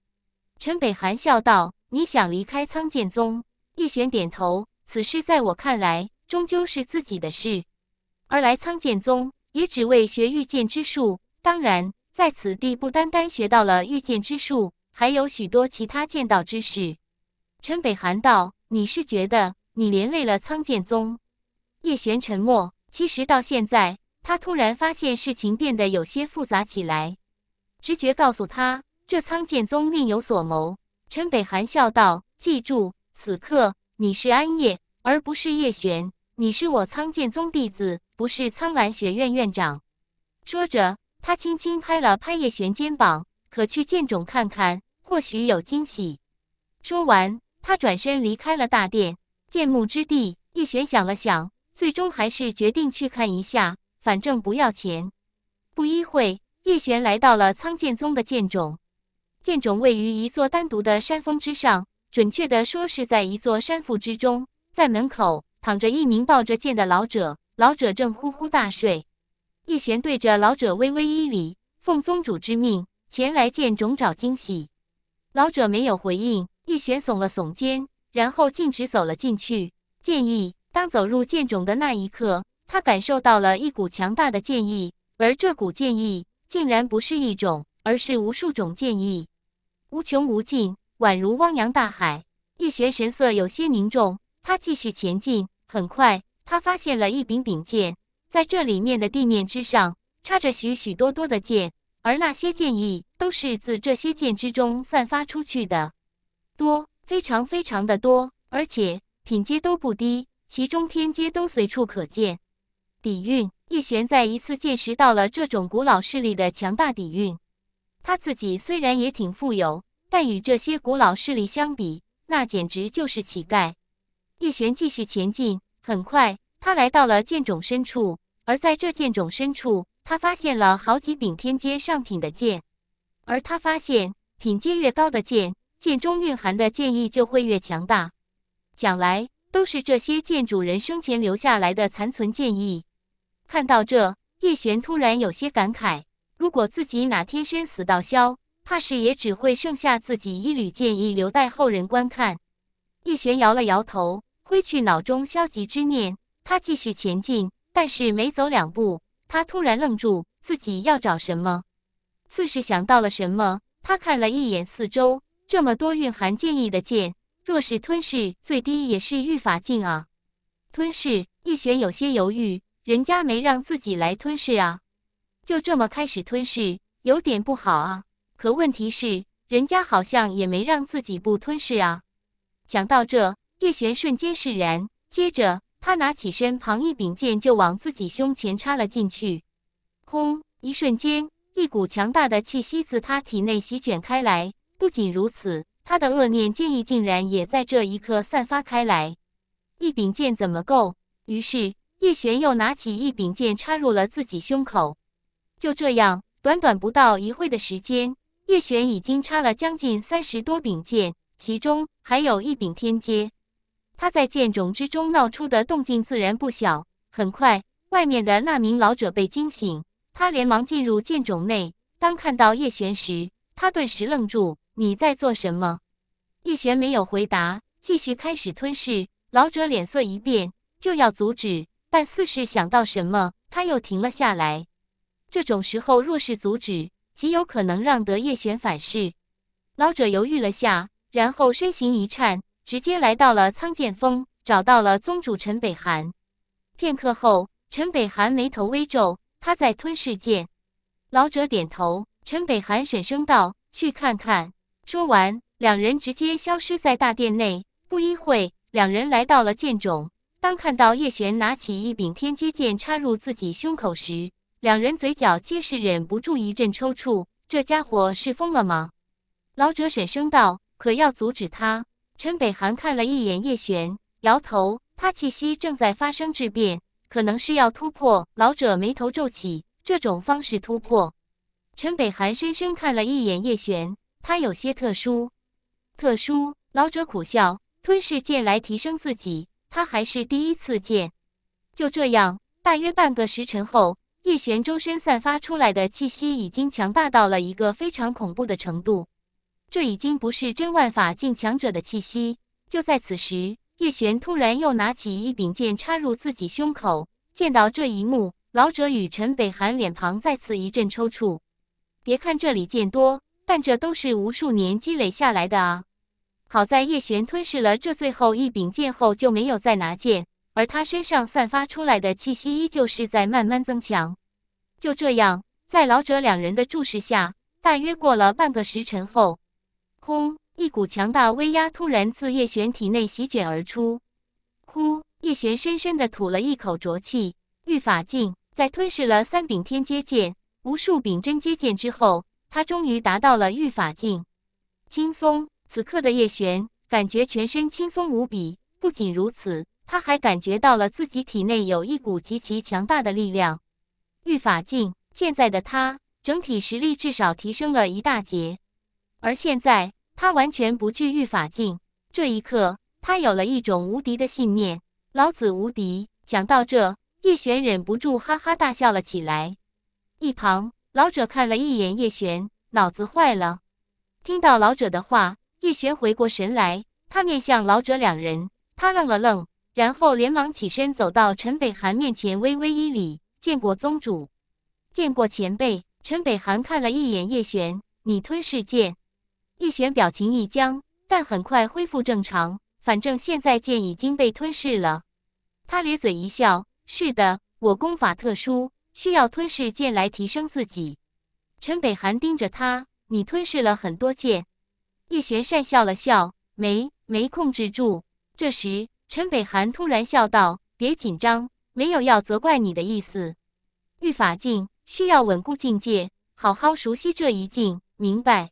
陈北寒笑道：“你想离开苍剑宗？”叶璇点头。此事在我看来，终究是自己的事。而来苍剑宗，也只为学御剑之术。当然，在此地不单单学到了御剑之术，还有许多其他剑道之事。”陈北寒道：“你是觉得你连累了苍剑宗？”叶璇沉默。其实到现在，他突然发现事情变得有些复杂起来。直觉告诉他，这苍剑宗另有所谋。陈北寒笑道：“记住，此刻你是安叶，而不是叶璇。你是我苍剑宗弟子，不是苍兰学院院长。”说着，他轻轻拍了拍叶璇肩膀：“可去剑冢看看，或许有惊喜。”说完。他转身离开了大殿，剑墓之地。叶璇想了想，最终还是决定去看一下，反正不要钱。不一会，叶璇来到了苍剑宗的剑冢。剑冢位于一座单独的山峰之上，准确的说是在一座山腹之中。在门口躺着一名抱着剑的老者，老者正呼呼大睡。叶璇对着老者微微一礼，奉宗主之命前来剑冢找惊喜。老者没有回应。一玄耸了耸肩，然后径直走了进去。剑意，当走入剑冢的那一刻，他感受到了一股强大的剑意，而这股剑意竟然不是一种，而是无数种剑意，无穷无尽，宛如汪洋大海。一玄神色有些凝重，他继续前进。很快，他发现了一柄柄剑，在这里面的地面之上插着许许多多的剑，而那些建议都是自这些剑之中散发出去的。多非常非常的多，而且品阶都不低，其中天阶都随处可见。底蕴，叶璇再一次见识到了这种古老势力的强大底蕴。他自己虽然也挺富有，但与这些古老势力相比，那简直就是乞丐。叶璇继续前进，很快他来到了剑冢深处，而在这剑冢深处，他发现了好几柄天阶上品的剑，而他发现品阶越高的剑。剑中蕴含的剑意就会越强大。讲来都是这些剑主人生前留下来的残存剑意。看到这，叶璇突然有些感慨：如果自己哪天身死道消，怕是也只会剩下自己一缕剑意留待后人观看。叶璇摇了摇头，挥去脑中消极之念，他继续前进。但是没走两步，他突然愣住：自己要找什么？似是想到了什么，他看了一眼四周。这么多蕴含剑意的剑，若是吞噬，最低也是御法境啊！吞噬叶璇有些犹豫，人家没让自己来吞噬啊，就这么开始吞噬，有点不好啊。可问题是，人家好像也没让自己不吞噬啊。想到这，叶璇瞬间释然，接着他拿起身旁一柄剑，就往自己胸前插了进去。轰！一瞬间，一股强大的气息自他体内席卷开来。不仅如此，他的恶念剑意竟然也在这一刻散发开来。一柄剑怎么够？于是叶璇又拿起一柄剑，插入了自己胸口。就这样，短短不到一会的时间，叶璇已经插了将近三十多柄剑，其中还有一柄天阶。他在剑冢之中闹出的动静自然不小，很快外面的那名老者被惊醒，他连忙进入剑冢内。当看到叶璇时，他顿时愣住。你在做什么？叶璇没有回答，继续开始吞噬。老者脸色一变，就要阻止，但似是想到什么，他又停了下来。这种时候若是阻止，极有可能让得叶璇反噬。老者犹豫了下，然后身形一颤，直接来到了苍剑峰，找到了宗主陈北寒。片刻后，陈北寒眉头微皱，他在吞噬剑。老者点头，陈北寒沈声道：“去看看。”说完，两人直接消失在大殿内。不一会，两人来到了剑冢。当看到叶璇拿起一柄天阶剑插入自己胸口时，两人嘴角皆是忍不住一阵抽搐。这家伙是疯了吗？老者沈声道：“可要阻止他？”陈北寒看了一眼叶璇，摇头。他气息正在发生质变，可能是要突破。老者眉头皱起，这种方式突破？陈北寒深深看了一眼叶璇。他有些特殊，特殊。老者苦笑，吞噬剑来提升自己，他还是第一次见。就这样，大约半个时辰后，叶璇周身散发出来的气息已经强大到了一个非常恐怖的程度。这已经不是真万法境强者的气息。就在此时，叶璇突然又拿起一柄剑插入自己胸口。见到这一幕，老者与陈北寒脸庞再次一阵抽搐。别看这里剑多。但这都是无数年积累下来的啊！好在叶璇吞噬了这最后一柄剑后，就没有再拿剑，而他身上散发出来的气息依旧是在慢慢增强。就这样，在老者两人的注视下，大约过了半个时辰后，轰！一股强大威压突然自叶璇体内席卷而出。呼！叶璇深深地吐了一口浊气。御法境在吞噬了三柄天阶剑、无数柄真阶剑之后。他终于达到了御法境，轻松。此刻的叶璇感觉全身轻松无比。不仅如此，他还感觉到了自己体内有一股极其强大的力量。御法境，现在的他整体实力至少提升了一大截。而现在，他完全不惧御法境。这一刻，他有了一种无敌的信念：老子无敌。讲到这，叶璇忍不住哈哈大笑了起来。一旁。老者看了一眼叶璇，脑子坏了。听到老者的话，叶璇回过神来，他面向老者两人，他愣了愣，然后连忙起身走到陈北寒面前，微微一礼：“见过宗主，见过前辈。”陈北寒看了一眼叶璇：“你吞噬剑。”叶璇表情一僵，但很快恢复正常，反正现在剑已经被吞噬了。他咧嘴一笑：“是的，我功法特殊。”需要吞噬剑来提升自己。陈北寒盯着他：“你吞噬了很多剑。”叶玄讪笑了笑：“没，没控制住。”这时，陈北寒突然笑道：“别紧张，没有要责怪你的意思。”御法境需要稳固境界，好好熟悉这一境，明白？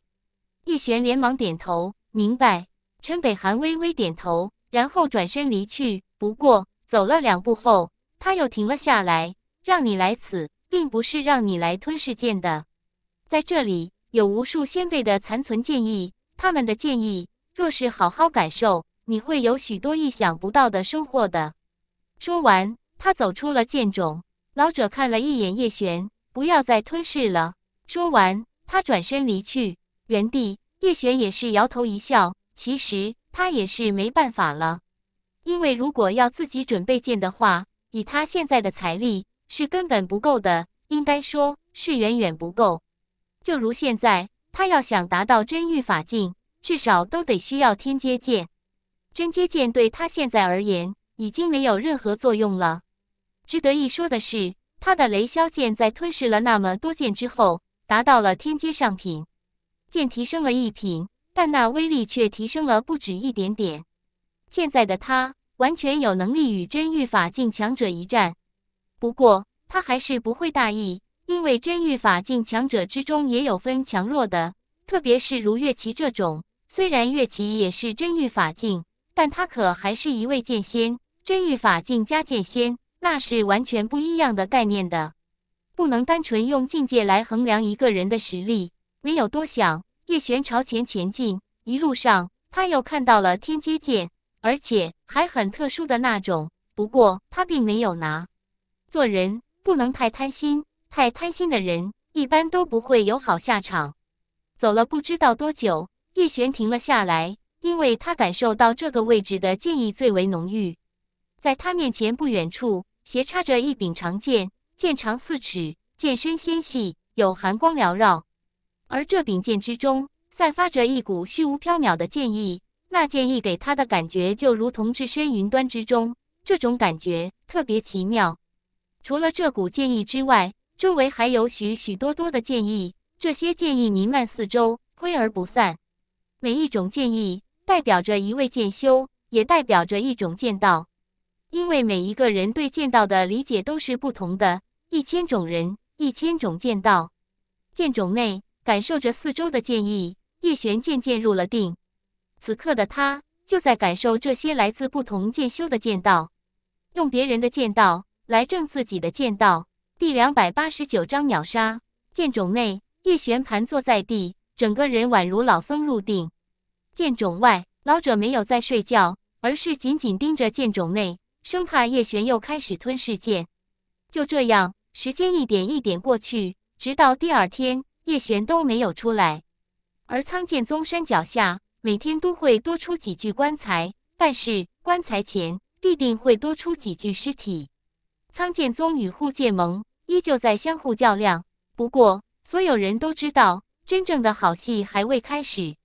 叶玄连忙点头：“明白。”陈北寒微微点头，然后转身离去。不过，走了两步后，他又停了下来。让你来此，并不是让你来吞噬剑的，在这里有无数先辈的残存剑意，他们的建议，若是好好感受，你会有许多意想不到的收获的。说完，他走出了剑冢。老者看了一眼叶璇，不要再吞噬了。说完，他转身离去。原地，叶璇也是摇头一笑。其实他也是没办法了，因为如果要自己准备剑的话，以他现在的财力。是根本不够的，应该说是远远不够。就如现在，他要想达到真玉法境，至少都得需要天阶剑。真阶剑对他现在而言已经没有任何作用了。值得一说的是，他的雷霄剑在吞噬了那么多剑之后，达到了天阶上品，剑提升了一品，但那威力却提升了不止一点点。现在的他完全有能力与真玉法境强者一战。不过他还是不会大意，因为真御法境强者之中也有分强弱的，特别是如月琪这种。虽然月琪也是真御法境，但他可还是一位剑仙。真御法境加剑仙，那是完全不一样的概念的，不能单纯用境界来衡量一个人的实力。没有多想，叶璇朝前前进，一路上他又看到了天阶剑，而且还很特殊的那种。不过他并没有拿。做人不能太贪心，太贪心的人一般都不会有好下场。走了不知道多久，叶璇停了下来，因为他感受到这个位置的剑意最为浓郁。在他面前不远处，斜插着一柄长剑，剑长四尺，剑身纤细，有寒光缭绕。而这柄剑之中，散发着一股虚无缥缈的剑意，那剑意给他的感觉就如同置身云端之中，这种感觉特别奇妙。除了这股剑意之外，周围还有许许多多的剑意，这些建意弥漫四周，挥而不散。每一种剑意代表着一位剑修，也代表着一种剑道。因为每一个人对剑道的理解都是不同的，一千种人，一千种剑道。剑冢内，感受着四周的剑意，叶璇渐渐入了定。此刻的他就在感受这些来自不同剑修的剑道，用别人的剑道。来证自己的剑道。第两百八十九章秒杀。剑冢内，叶璇盘坐在地，整个人宛如老僧入定。剑冢外，老者没有在睡觉，而是紧紧盯着剑冢内，生怕叶璇又开始吞噬剑。就这样，时间一点一点过去，直到第二天，叶璇都没有出来。而苍剑宗山脚下，每天都会多出几具棺材，但是棺材前必定会多出几具尸体。苍剑宗与护剑盟依旧在相互较量，不过所有人都知道，真正的好戏还未开始，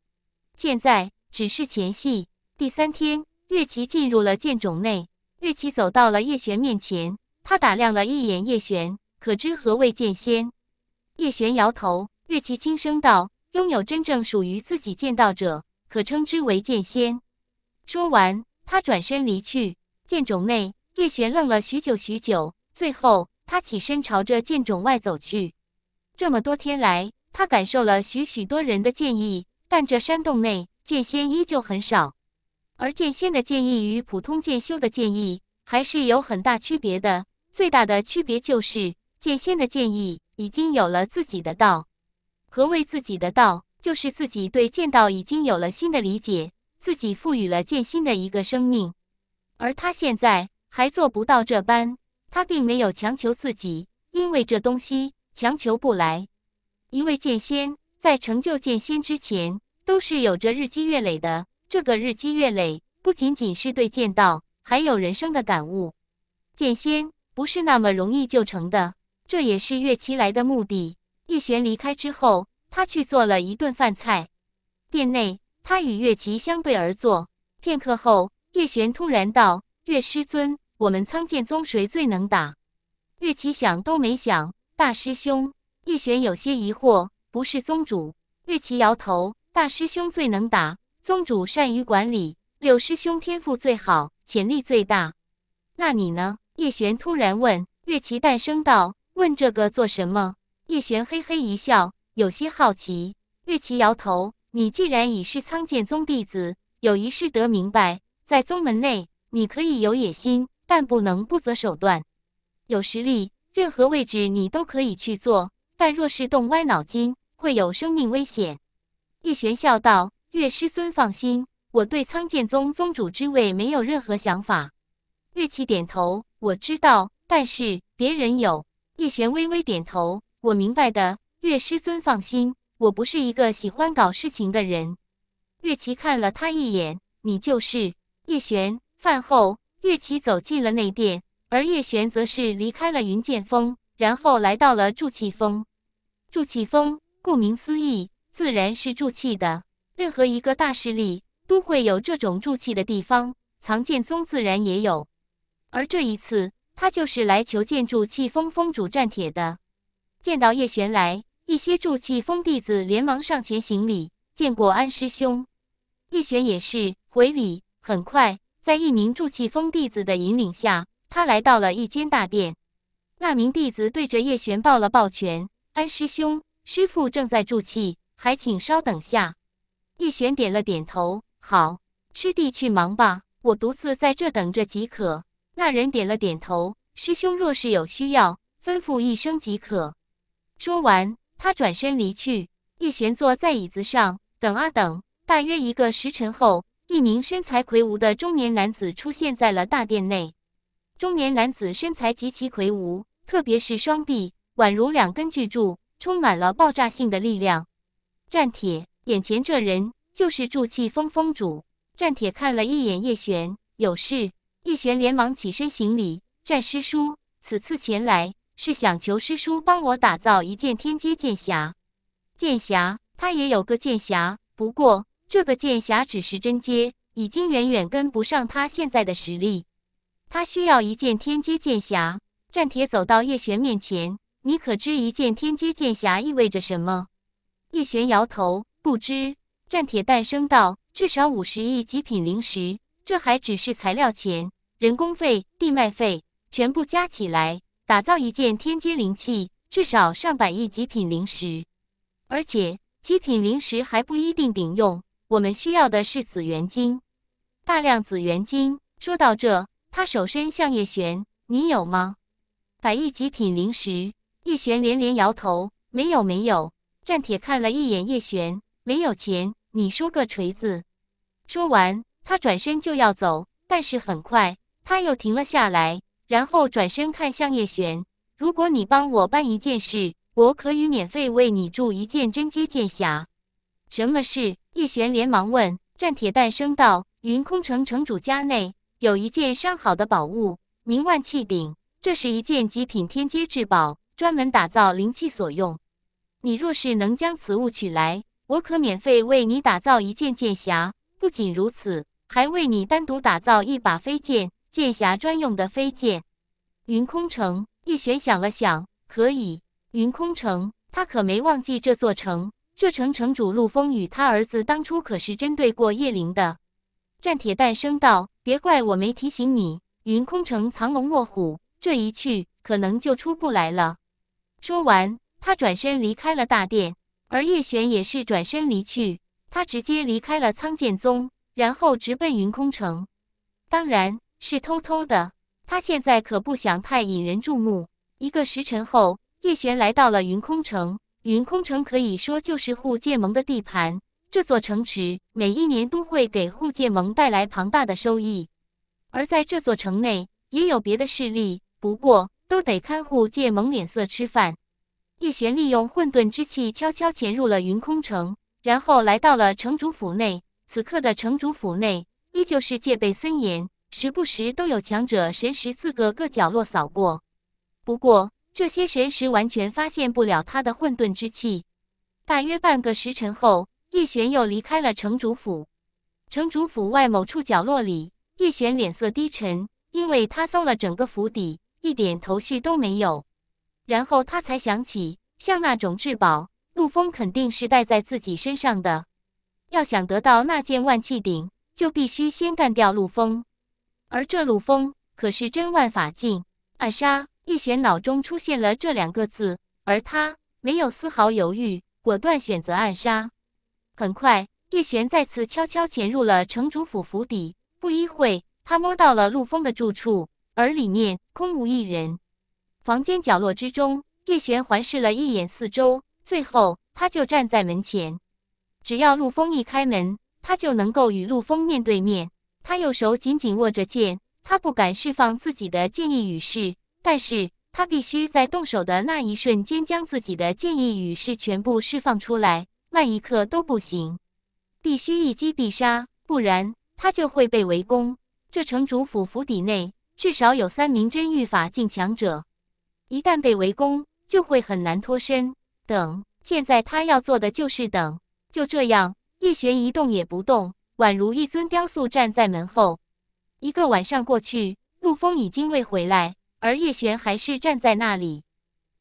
现在只是前戏。第三天，岳琪进入了剑冢内，岳琪走到了叶璇面前，他打量了一眼叶璇，可知何谓剑仙？叶璇摇头，岳琪轻声道：“拥有真正属于自己剑道者，可称之为剑仙。”说完，他转身离去。剑冢内。叶璇愣了许久许久，最后他起身朝着剑冢外走去。这么多天来，他感受了许许多人的建议，但这山洞内剑仙依旧很少。而剑仙的建议与普通剑修的建议还是有很大区别的。最大的区别就是，剑仙的建议已经有了自己的道。何谓自己的道？就是自己对剑道已经有了新的理解，自己赋予了剑心的一个生命。而他现在。还做不到这般，他并没有强求自己，因为这东西强求不来。一位剑仙在成就剑仙之前，都是有着日积月累的。这个日积月累，不仅仅是对剑道，还有人生的感悟。剑仙不是那么容易就成的，这也是岳奇来的目的。叶璇离开之后，他去做了一顿饭菜。店内，他与岳奇相对而坐，片刻后，叶璇突然道：“岳师尊。”我们苍剑宗谁最能打？岳琪想都没想，大师兄叶璇有些疑惑：“不是宗主。”岳琪摇头：“大师兄最能打，宗主善于管理，柳师兄天赋最好，潜力最大。那你呢？”叶璇突然问。岳琪淡声道：“问这个做什么？”叶璇嘿嘿一笑，有些好奇。岳琪摇头：“你既然已是苍剑宗弟子，有一事得明白，在宗门内你可以有野心。”但不能不择手段。有实力，任何位置你都可以去做。但若是动歪脑筋，会有生命危险。叶璇笑道：“岳师尊，放心，我对苍剑宗宗主之位没有任何想法。”岳琪点头：“我知道，但是别人有。”叶璇微微点头：“我明白的。”岳师尊放心，我不是一个喜欢搞事情的人。岳琪看了他一眼：“你就是。”叶璇饭后。岳奇走进了内殿，而叶璇则是离开了云剑峰，然后来到了筑气峰。筑气峰，顾名思义，自然是筑气的。任何一个大势力都会有这种筑气的地方，藏剑宗自然也有。而这一次，他就是来求见筑气峰峰主战铁的。见到叶璇来，一些筑气峰弟子连忙上前行礼，见过安师兄。叶璇也是回礼。很快。在一名筑气峰弟子的引领下，他来到了一间大殿。那名弟子对着叶璇抱了抱拳：“安师兄，师傅正在筑气，还请稍等下。”叶璇点了点头：“好，师弟去忙吧，我独自在这等着即可。”那人点了点头：“师兄若是有需要，吩咐一声即可。”说完，他转身离去。叶璇坐在椅子上，等啊等，大约一个时辰后。一名身材魁梧的中年男子出现在了大殿内。中年男子身材极其魁梧，特别是双臂，宛如两根巨柱，充满了爆炸性的力量。战铁，眼前这人就是铸器峰峰主。战铁看了一眼叶璇，有事。叶璇连忙起身行礼：“战师叔，此次前来是想求师叔帮我打造一件天阶剑匣。”剑匣，他也有个剑匣，不过。这个剑匣只是真阶，已经远远跟不上他现在的实力。他需要一件天阶剑匣。战铁走到叶璇面前：“你可知一件天阶剑匣意味着什么？”叶璇摇头：“不知。”战铁淡声道：“至少五十亿极品灵石，这还只是材料钱，人工费、地脉费全部加起来，打造一件天阶灵器至少上百亿极品灵石。而且，极品灵石还不一定顶用。”我们需要的是紫元晶，大量紫元晶。说到这，他手伸向叶璇：“你有吗？”百亿极品灵石。叶璇连连摇头：“没有，没有。”战铁看了一眼叶璇：“没有钱，你说个锤子！”说完，他转身就要走，但是很快他又停了下来，然后转身看向叶璇：“如果你帮我办一件事，我可以免费为你铸一件真阶剑匣。”“什么事？”叶璇连忙问：“战铁蛋，声道，云空城城主家内有一件上好的宝物，名万气鼎。这是一件极品天阶至宝，专门打造灵气所用。你若是能将此物取来，我可免费为你打造一件剑匣。不仅如此，还为你单独打造一把飞剑，剑匣专用的飞剑。云空城。”叶璇想了想，可以。云空城，他可没忘记这座城。这城城主陆风与他儿子当初可是针对过叶灵的。战铁蛋声道：“别怪我没提醒你，云空城藏龙卧虎，这一去可能就出不来了。”说完，他转身离开了大殿，而叶璇也是转身离去。他直接离开了苍剑宗，然后直奔云空城，当然是偷偷的。他现在可不想太引人注目。一个时辰后，叶璇来到了云空城。云空城可以说就是护界盟的地盘，这座城池每一年都会给护界盟带来庞大的收益。而在这座城内也有别的势力，不过都得看护界盟脸色吃饭。叶璇利用混沌之气悄悄潜入了云空城，然后来到了城主府内。此刻的城主府内依旧是戒备森严，时不时都有强者神识自各个角落扫过。不过。这些神石完全发现不了他的混沌之气。大约半个时辰后，叶璇又离开了城主府。城主府外某处角落里，叶璇脸色低沉，因为他搜了整个府邸，一点头绪都没有。然后他才想起，像那种至宝，陆枫肯定是带在自己身上的。要想得到那件万气鼎，就必须先干掉陆枫。而这陆枫可是真万法境暗杀。叶璇脑中出现了这两个字，而他没有丝毫犹豫，果断选择暗杀。很快，叶璇再次悄悄潜入了城主府府邸。不一会，他摸到了陆枫的住处，而里面空无一人。房间角落之中，叶璇环视了一眼四周，最后他就站在门前。只要陆枫一开门，他就能够与陆枫面对面。他右手紧紧握着剑，他不敢释放自己的剑意与势。但是他必须在动手的那一瞬间将自己的剑意与势全部释放出来，慢一刻都不行，必须一击必杀，不然他就会被围攻。这城主府府邸内至少有三名真御法境强者，一旦被围攻，就会很难脱身。等，现在他要做的就是等。就这样，叶璇一动也不动，宛如一尊雕塑站在门后。一个晚上过去，陆峰已经未回来。而叶璇还是站在那里。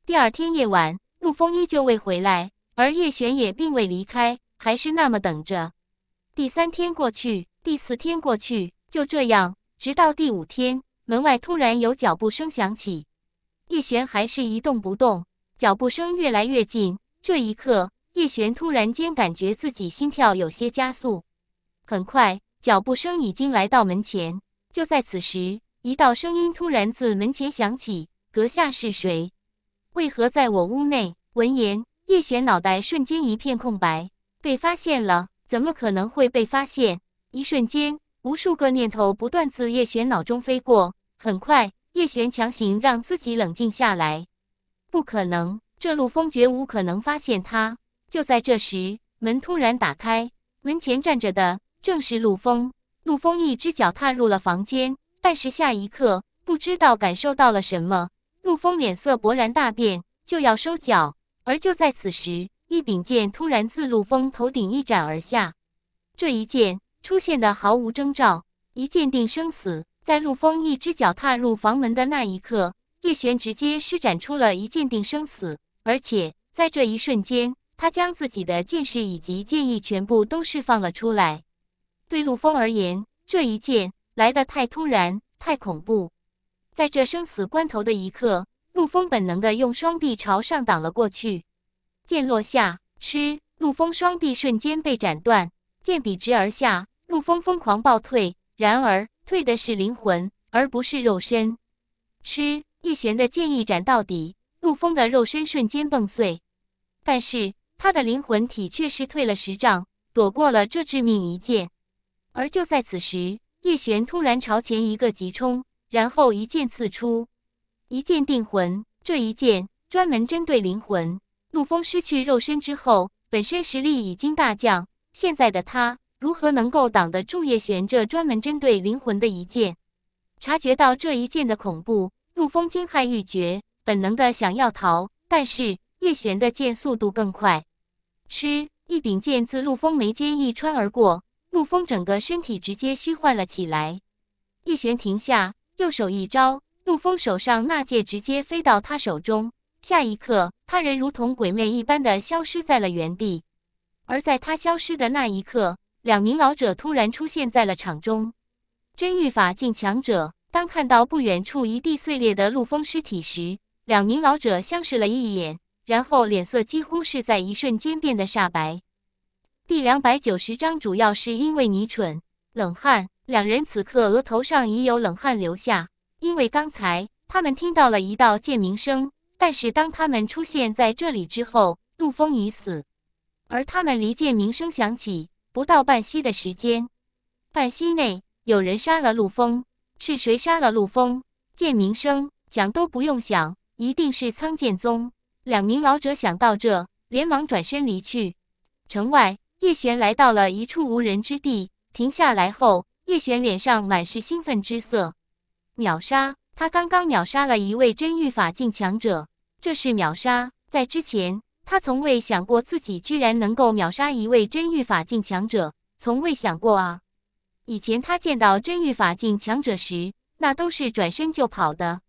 第二天夜晚，陆枫依旧未回来，而叶璇也并未离开，还是那么等着。第三天过去，第四天过去，就这样，直到第五天，门外突然有脚步声响起。叶璇还是一动不动。脚步声越来越近，这一刻，叶璇突然间感觉自己心跳有些加速。很快，脚步声已经来到门前。就在此时。一道声音突然自门前响起：“阁下是谁？为何在我屋内？”闻言，叶璇脑袋瞬间一片空白，被发现了？怎么可能会被发现？一瞬间，无数个念头不断自叶璇脑中飞过。很快，叶璇强行让自己冷静下来。不可能，这陆风绝无可能发现他。就在这时，门突然打开，门前站着的正是陆风。陆风一只脚踏入了房间。但是下一刻，不知道感受到了什么，陆枫脸色勃然大变，就要收脚。而就在此时，一柄剑突然自陆枫头顶一斩而下。这一剑出现的毫无征兆，一剑定生死。在陆枫一只脚踏入房门的那一刻，叶璇直接施展出了一剑定生死，而且在这一瞬间，他将自己的剑势以及剑意全部都释放了出来。对陆枫而言，这一剑。来的太突然，太恐怖。在这生死关头的一刻，陆枫本能的用双臂朝上挡了过去。剑落下，嗤！陆枫双臂瞬间被斩断，剑笔直而下，陆枫疯狂暴退。然而，退的是灵魂，而不是肉身。嗤！叶璇的剑一斩到底，陆枫的肉身瞬间崩碎，但是他的灵魂体却是退了十丈，躲过了这致命一剑。而就在此时，叶璇突然朝前一个急冲，然后一剑刺出，一剑定魂。这一剑专门针对灵魂。陆枫失去肉身之后，本身实力已经大降，现在的他如何能够挡得住叶璇这专门针对灵魂的一剑？察觉到这一剑的恐怖，陆枫惊骇欲绝，本能的想要逃，但是叶璇的剑速度更快，吃一柄剑自陆枫眉间一穿而过。陆枫整个身体直接虚幻了起来，叶璇停下，右手一招，陆枫手上那剑直接飞到他手中。下一刻，他人如同鬼魅一般的消失在了原地。而在他消失的那一刻，两名老者突然出现在了场中。真御法境强者当看到不远处一地碎裂的陆枫尸体时，两名老者相视了一眼，然后脸色几乎是在一瞬间变得煞白。第两百九十章，主要是因为你蠢。冷汗，两人此刻额头上已有冷汗流下，因为刚才他们听到了一道剑鸣声。但是当他们出现在这里之后，陆枫已死。而他们离剑鸣声响起不到半息的时间，半息内有人杀了陆风，是谁杀了陆风？剑鸣声，想都不用想，一定是苍剑宗。两名老者想到这，连忙转身离去。城外。叶璇来到了一处无人之地，停下来后，叶璇脸上满是兴奋之色。秒杀！他刚刚秒杀了一位真御法境强者，这是秒杀！在之前，他从未想过自己居然能够秒杀一位真御法境强者，从未想过啊！以前他见到真御法境强者时，那都是转身就跑的。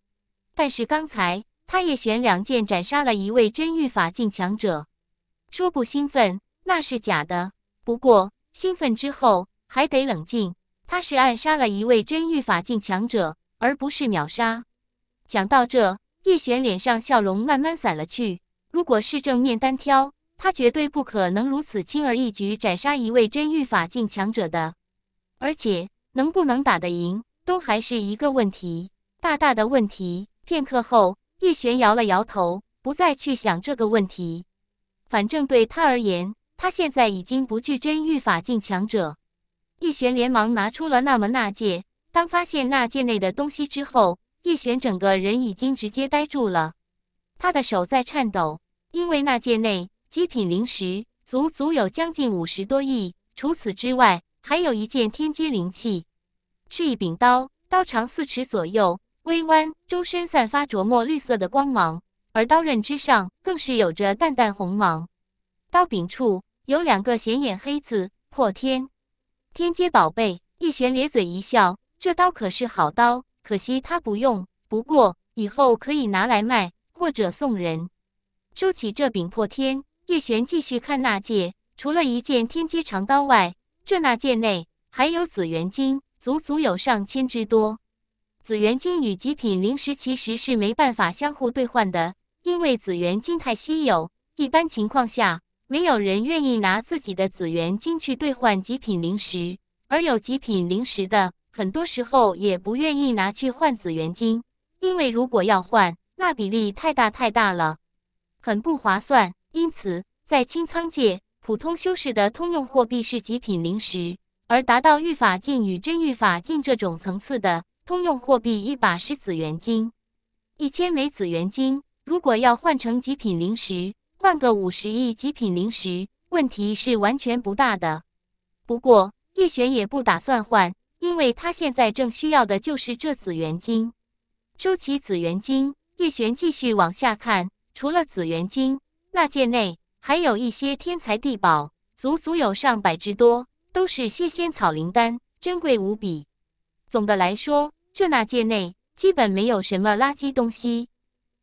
但是刚才，他叶璇两剑斩杀了一位真御法境强者，说不兴奋。那是假的，不过兴奋之后还得冷静。他是暗杀了一位真御法境强者，而不是秒杀。讲到这，叶璇脸上笑容慢慢散了去。如果是正面单挑，他绝对不可能如此轻而易举斩杀一位真御法境强者的，而且能不能打得赢，都还是一个问题，大大的问题。片刻后，叶璇摇了摇头，不再去想这个问题。反正对他而言。他现在已经不惧真御法境强者。叶璇连忙拿出了那么纳戒，当发现纳戒内的东西之后，叶璇整个人已经直接呆住了，他的手在颤抖，因为纳戒内极品灵石足足有将近五十多亿，除此之外，还有一件天阶灵器，是一柄刀，刀长四尺左右，微弯，周身散发着墨绿色的光芒，而刀刃之上更是有着淡淡红芒，刀柄处。有两个显眼黑字，破天，天阶宝贝。叶璇咧嘴一笑，这刀可是好刀，可惜他不用。不过以后可以拿来卖，或者送人。收起这柄破天，叶璇继续看那戒。除了一件天阶长刀外，这那戒内还有紫元晶，足足有上千之多。紫元晶与极品灵石其实是没办法相互兑换的，因为紫元晶太稀有，一般情况下。没有人愿意拿自己的紫元金去兑换极品灵石，而有极品灵石的，很多时候也不愿意拿去换紫元金，因为如果要换，那比例太大太大了，很不划算。因此，在清仓界，普通修士的通用货币是极品灵石，而达到御法境与真御法境这种层次的通用货币，一把是紫元金，一千枚紫元金，如果要换成极品灵石，换个五十亿极品灵石，问题是完全不大的。不过叶璇也不打算换，因为他现在正需要的就是这紫元晶。收起紫元晶，叶璇继续往下看。除了紫元晶，那界内还有一些天材地宝，足足有上百之多，都是些仙草灵丹，珍贵无比。总的来说，这那界内基本没有什么垃圾东西。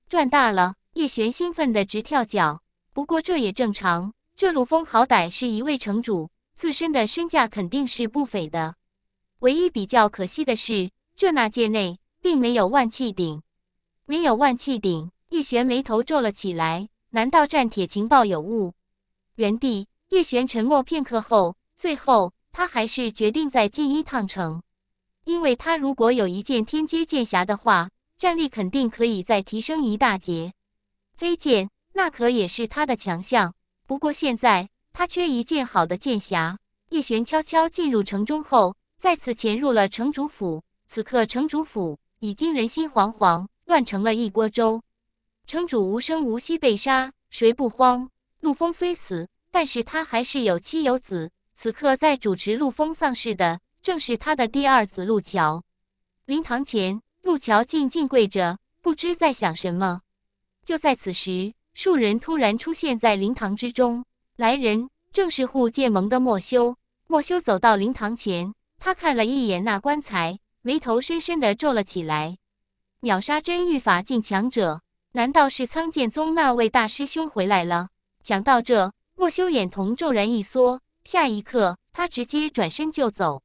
赚大了，叶璇兴奋的直跳脚。不过这也正常，这陆风好歹是一位城主，自身的身价肯定是不菲的。唯一比较可惜的是，这纳界内并没有万气鼎。没有万气鼎，叶璇眉头皱了起来。难道战铁情报有误？原地，叶璇沉默片刻后，最后他还是决定再进一趟城，因为他如果有一件天阶剑匣的话，战力肯定可以再提升一大截。飞剑。那可也是他的强项。不过现在他缺一件好的剑匣。叶璇悄悄进入城中后，再次潜入了城主府。此刻城主府已经人心惶惶，乱成了一锅粥。城主无声无息被杀，谁不慌？陆枫虽死，但是他还是有妻有子。此刻在主持陆枫丧事的，正是他的第二子陆桥。灵堂前，陆桥静静跪着，不知在想什么。就在此时。数人突然出现在灵堂之中，来人正是护剑盟的莫修。莫修走到灵堂前，他看了一眼那棺材，眉头深深的皱了起来。秒杀真御法境强者，难道是苍剑宗那位大师兄回来了？想到这，莫修眼瞳骤然一缩，下一刻他直接转身就走。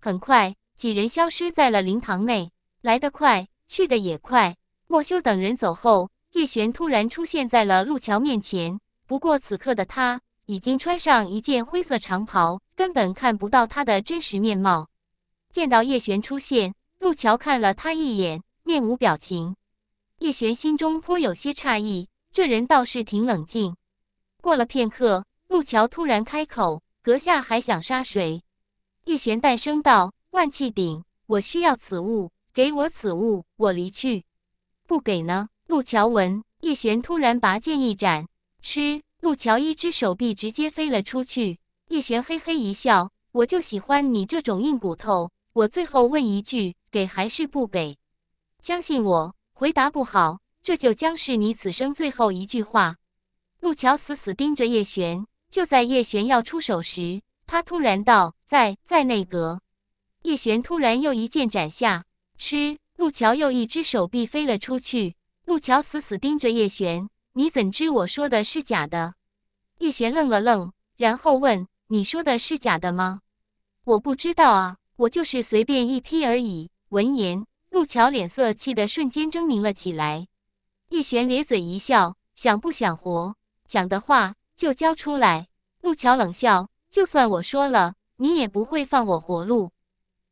很快，几人消失在了灵堂内，来得快，去得也快。莫修等人走后。叶璇突然出现在了陆桥面前，不过此刻的他已经穿上一件灰色长袍，根本看不到他的真实面貌。见到叶璇出现，陆桥看了他一眼，面无表情。叶璇心中颇有些诧异，这人倒是挺冷静。过了片刻，陆桥突然开口：“阁下还想杀谁？”叶璇淡声道：“万气鼎，我需要此物，给我此物，我离去。不给呢。”陆桥闻叶璇突然拔剑一斩，吃陆桥一只手臂直接飞了出去。叶璇嘿嘿一笑：“我就喜欢你这种硬骨头。”我最后问一句，给还是不给？相信我，回答不好，这就将是你此生最后一句话。陆桥死死盯着叶璇。就在叶璇要出手时，他突然道：“在在内阁。”叶璇突然又一剑斩下，吃陆桥又一只手臂飞了出去。陆桥死死盯着叶璇：“你怎知我说的是假的？”叶璇愣了愣，然后问：“你说的是假的吗？”“我不知道啊，我就是随便一劈而已。”闻言，陆桥脸色气得瞬间狰狞了起来。叶璇咧嘴一笑：“想不想活？想的话就交出来。”陆桥冷笑：“就算我说了，你也不会放我活路。”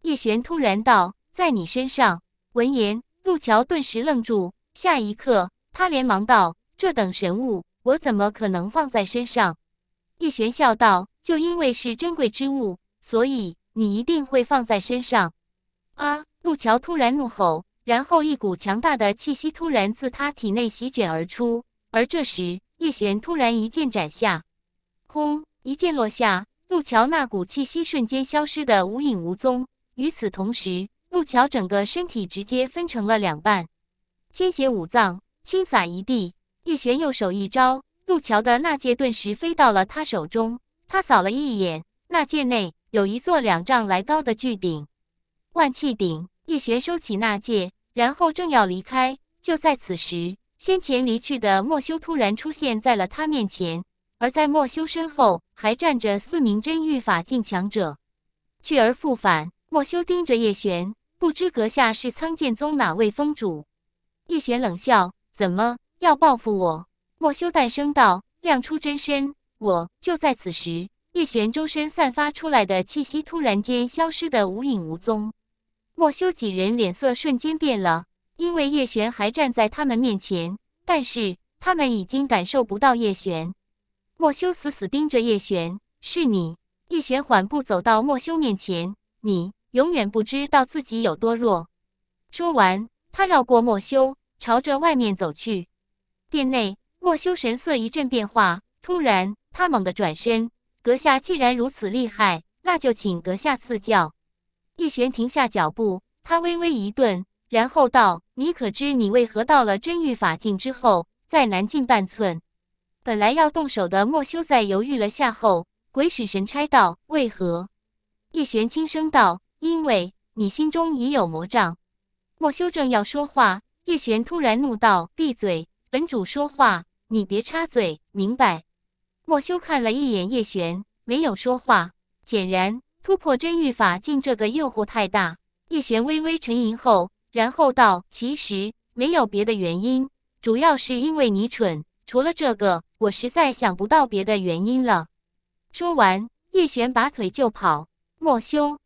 叶璇突然道：“在你身上。”闻言，陆桥顿时愣住。下一刻，他连忙道：“这等神物，我怎么可能放在身上？”叶璇笑道：“就因为是珍贵之物，所以你一定会放在身上。”啊！陆桥突然怒吼，然后一股强大的气息突然自他体内席卷而出。而这时，叶璇突然一剑斩下，轰！一剑落下，陆桥那股气息瞬间消失的无影无踪。与此同时，陆桥整个身体直接分成了两半。鲜血五脏倾洒一地，叶璇右手一招，陆桥的那戒顿时飞到了他手中。他扫了一眼，那戒内有一座两丈来高的巨鼎——万气鼎。叶璇收起那戒，然后正要离开，就在此时，先前离去的莫修突然出现在了他面前，而在莫修身后还站着四名真御法境强者。去而复返，莫修盯着叶璇，不知阁下是苍剑宗哪位峰主。叶璇冷笑：“怎么要报复我？”莫修诞生道，亮出真身。我就在此时，叶璇周身散发出来的气息突然间消失的无影无踪。莫修几人脸色瞬间变了，因为叶璇还站在他们面前，但是他们已经感受不到叶璇。莫修死死盯着叶璇：“是你。”叶璇缓步走到莫修面前：“你永远不知道自己有多弱。”说完，他绕过莫修。朝着外面走去，殿内莫修神色一阵变化，突然他猛地转身：“阁下既然如此厉害，那就请阁下赐教。”叶璇停下脚步，他微微一顿，然后道：“你可知你为何到了真玉法境之后再难进半寸？”本来要动手的莫修在犹豫了下后，鬼使神差道：“为何？”叶璇轻声道：“因为你心中已有魔障。”莫修正要说话。叶璇突然怒道：“闭嘴！本主说话，你别插嘴，明白？”莫修看了一眼叶璇，没有说话。显然，突破真玉法境这个诱惑太大。叶璇微微沉吟后，然后道：“其实没有别的原因，主要是因为你蠢。除了这个，我实在想不到别的原因了。”说完，叶璇拔腿就跑。莫修。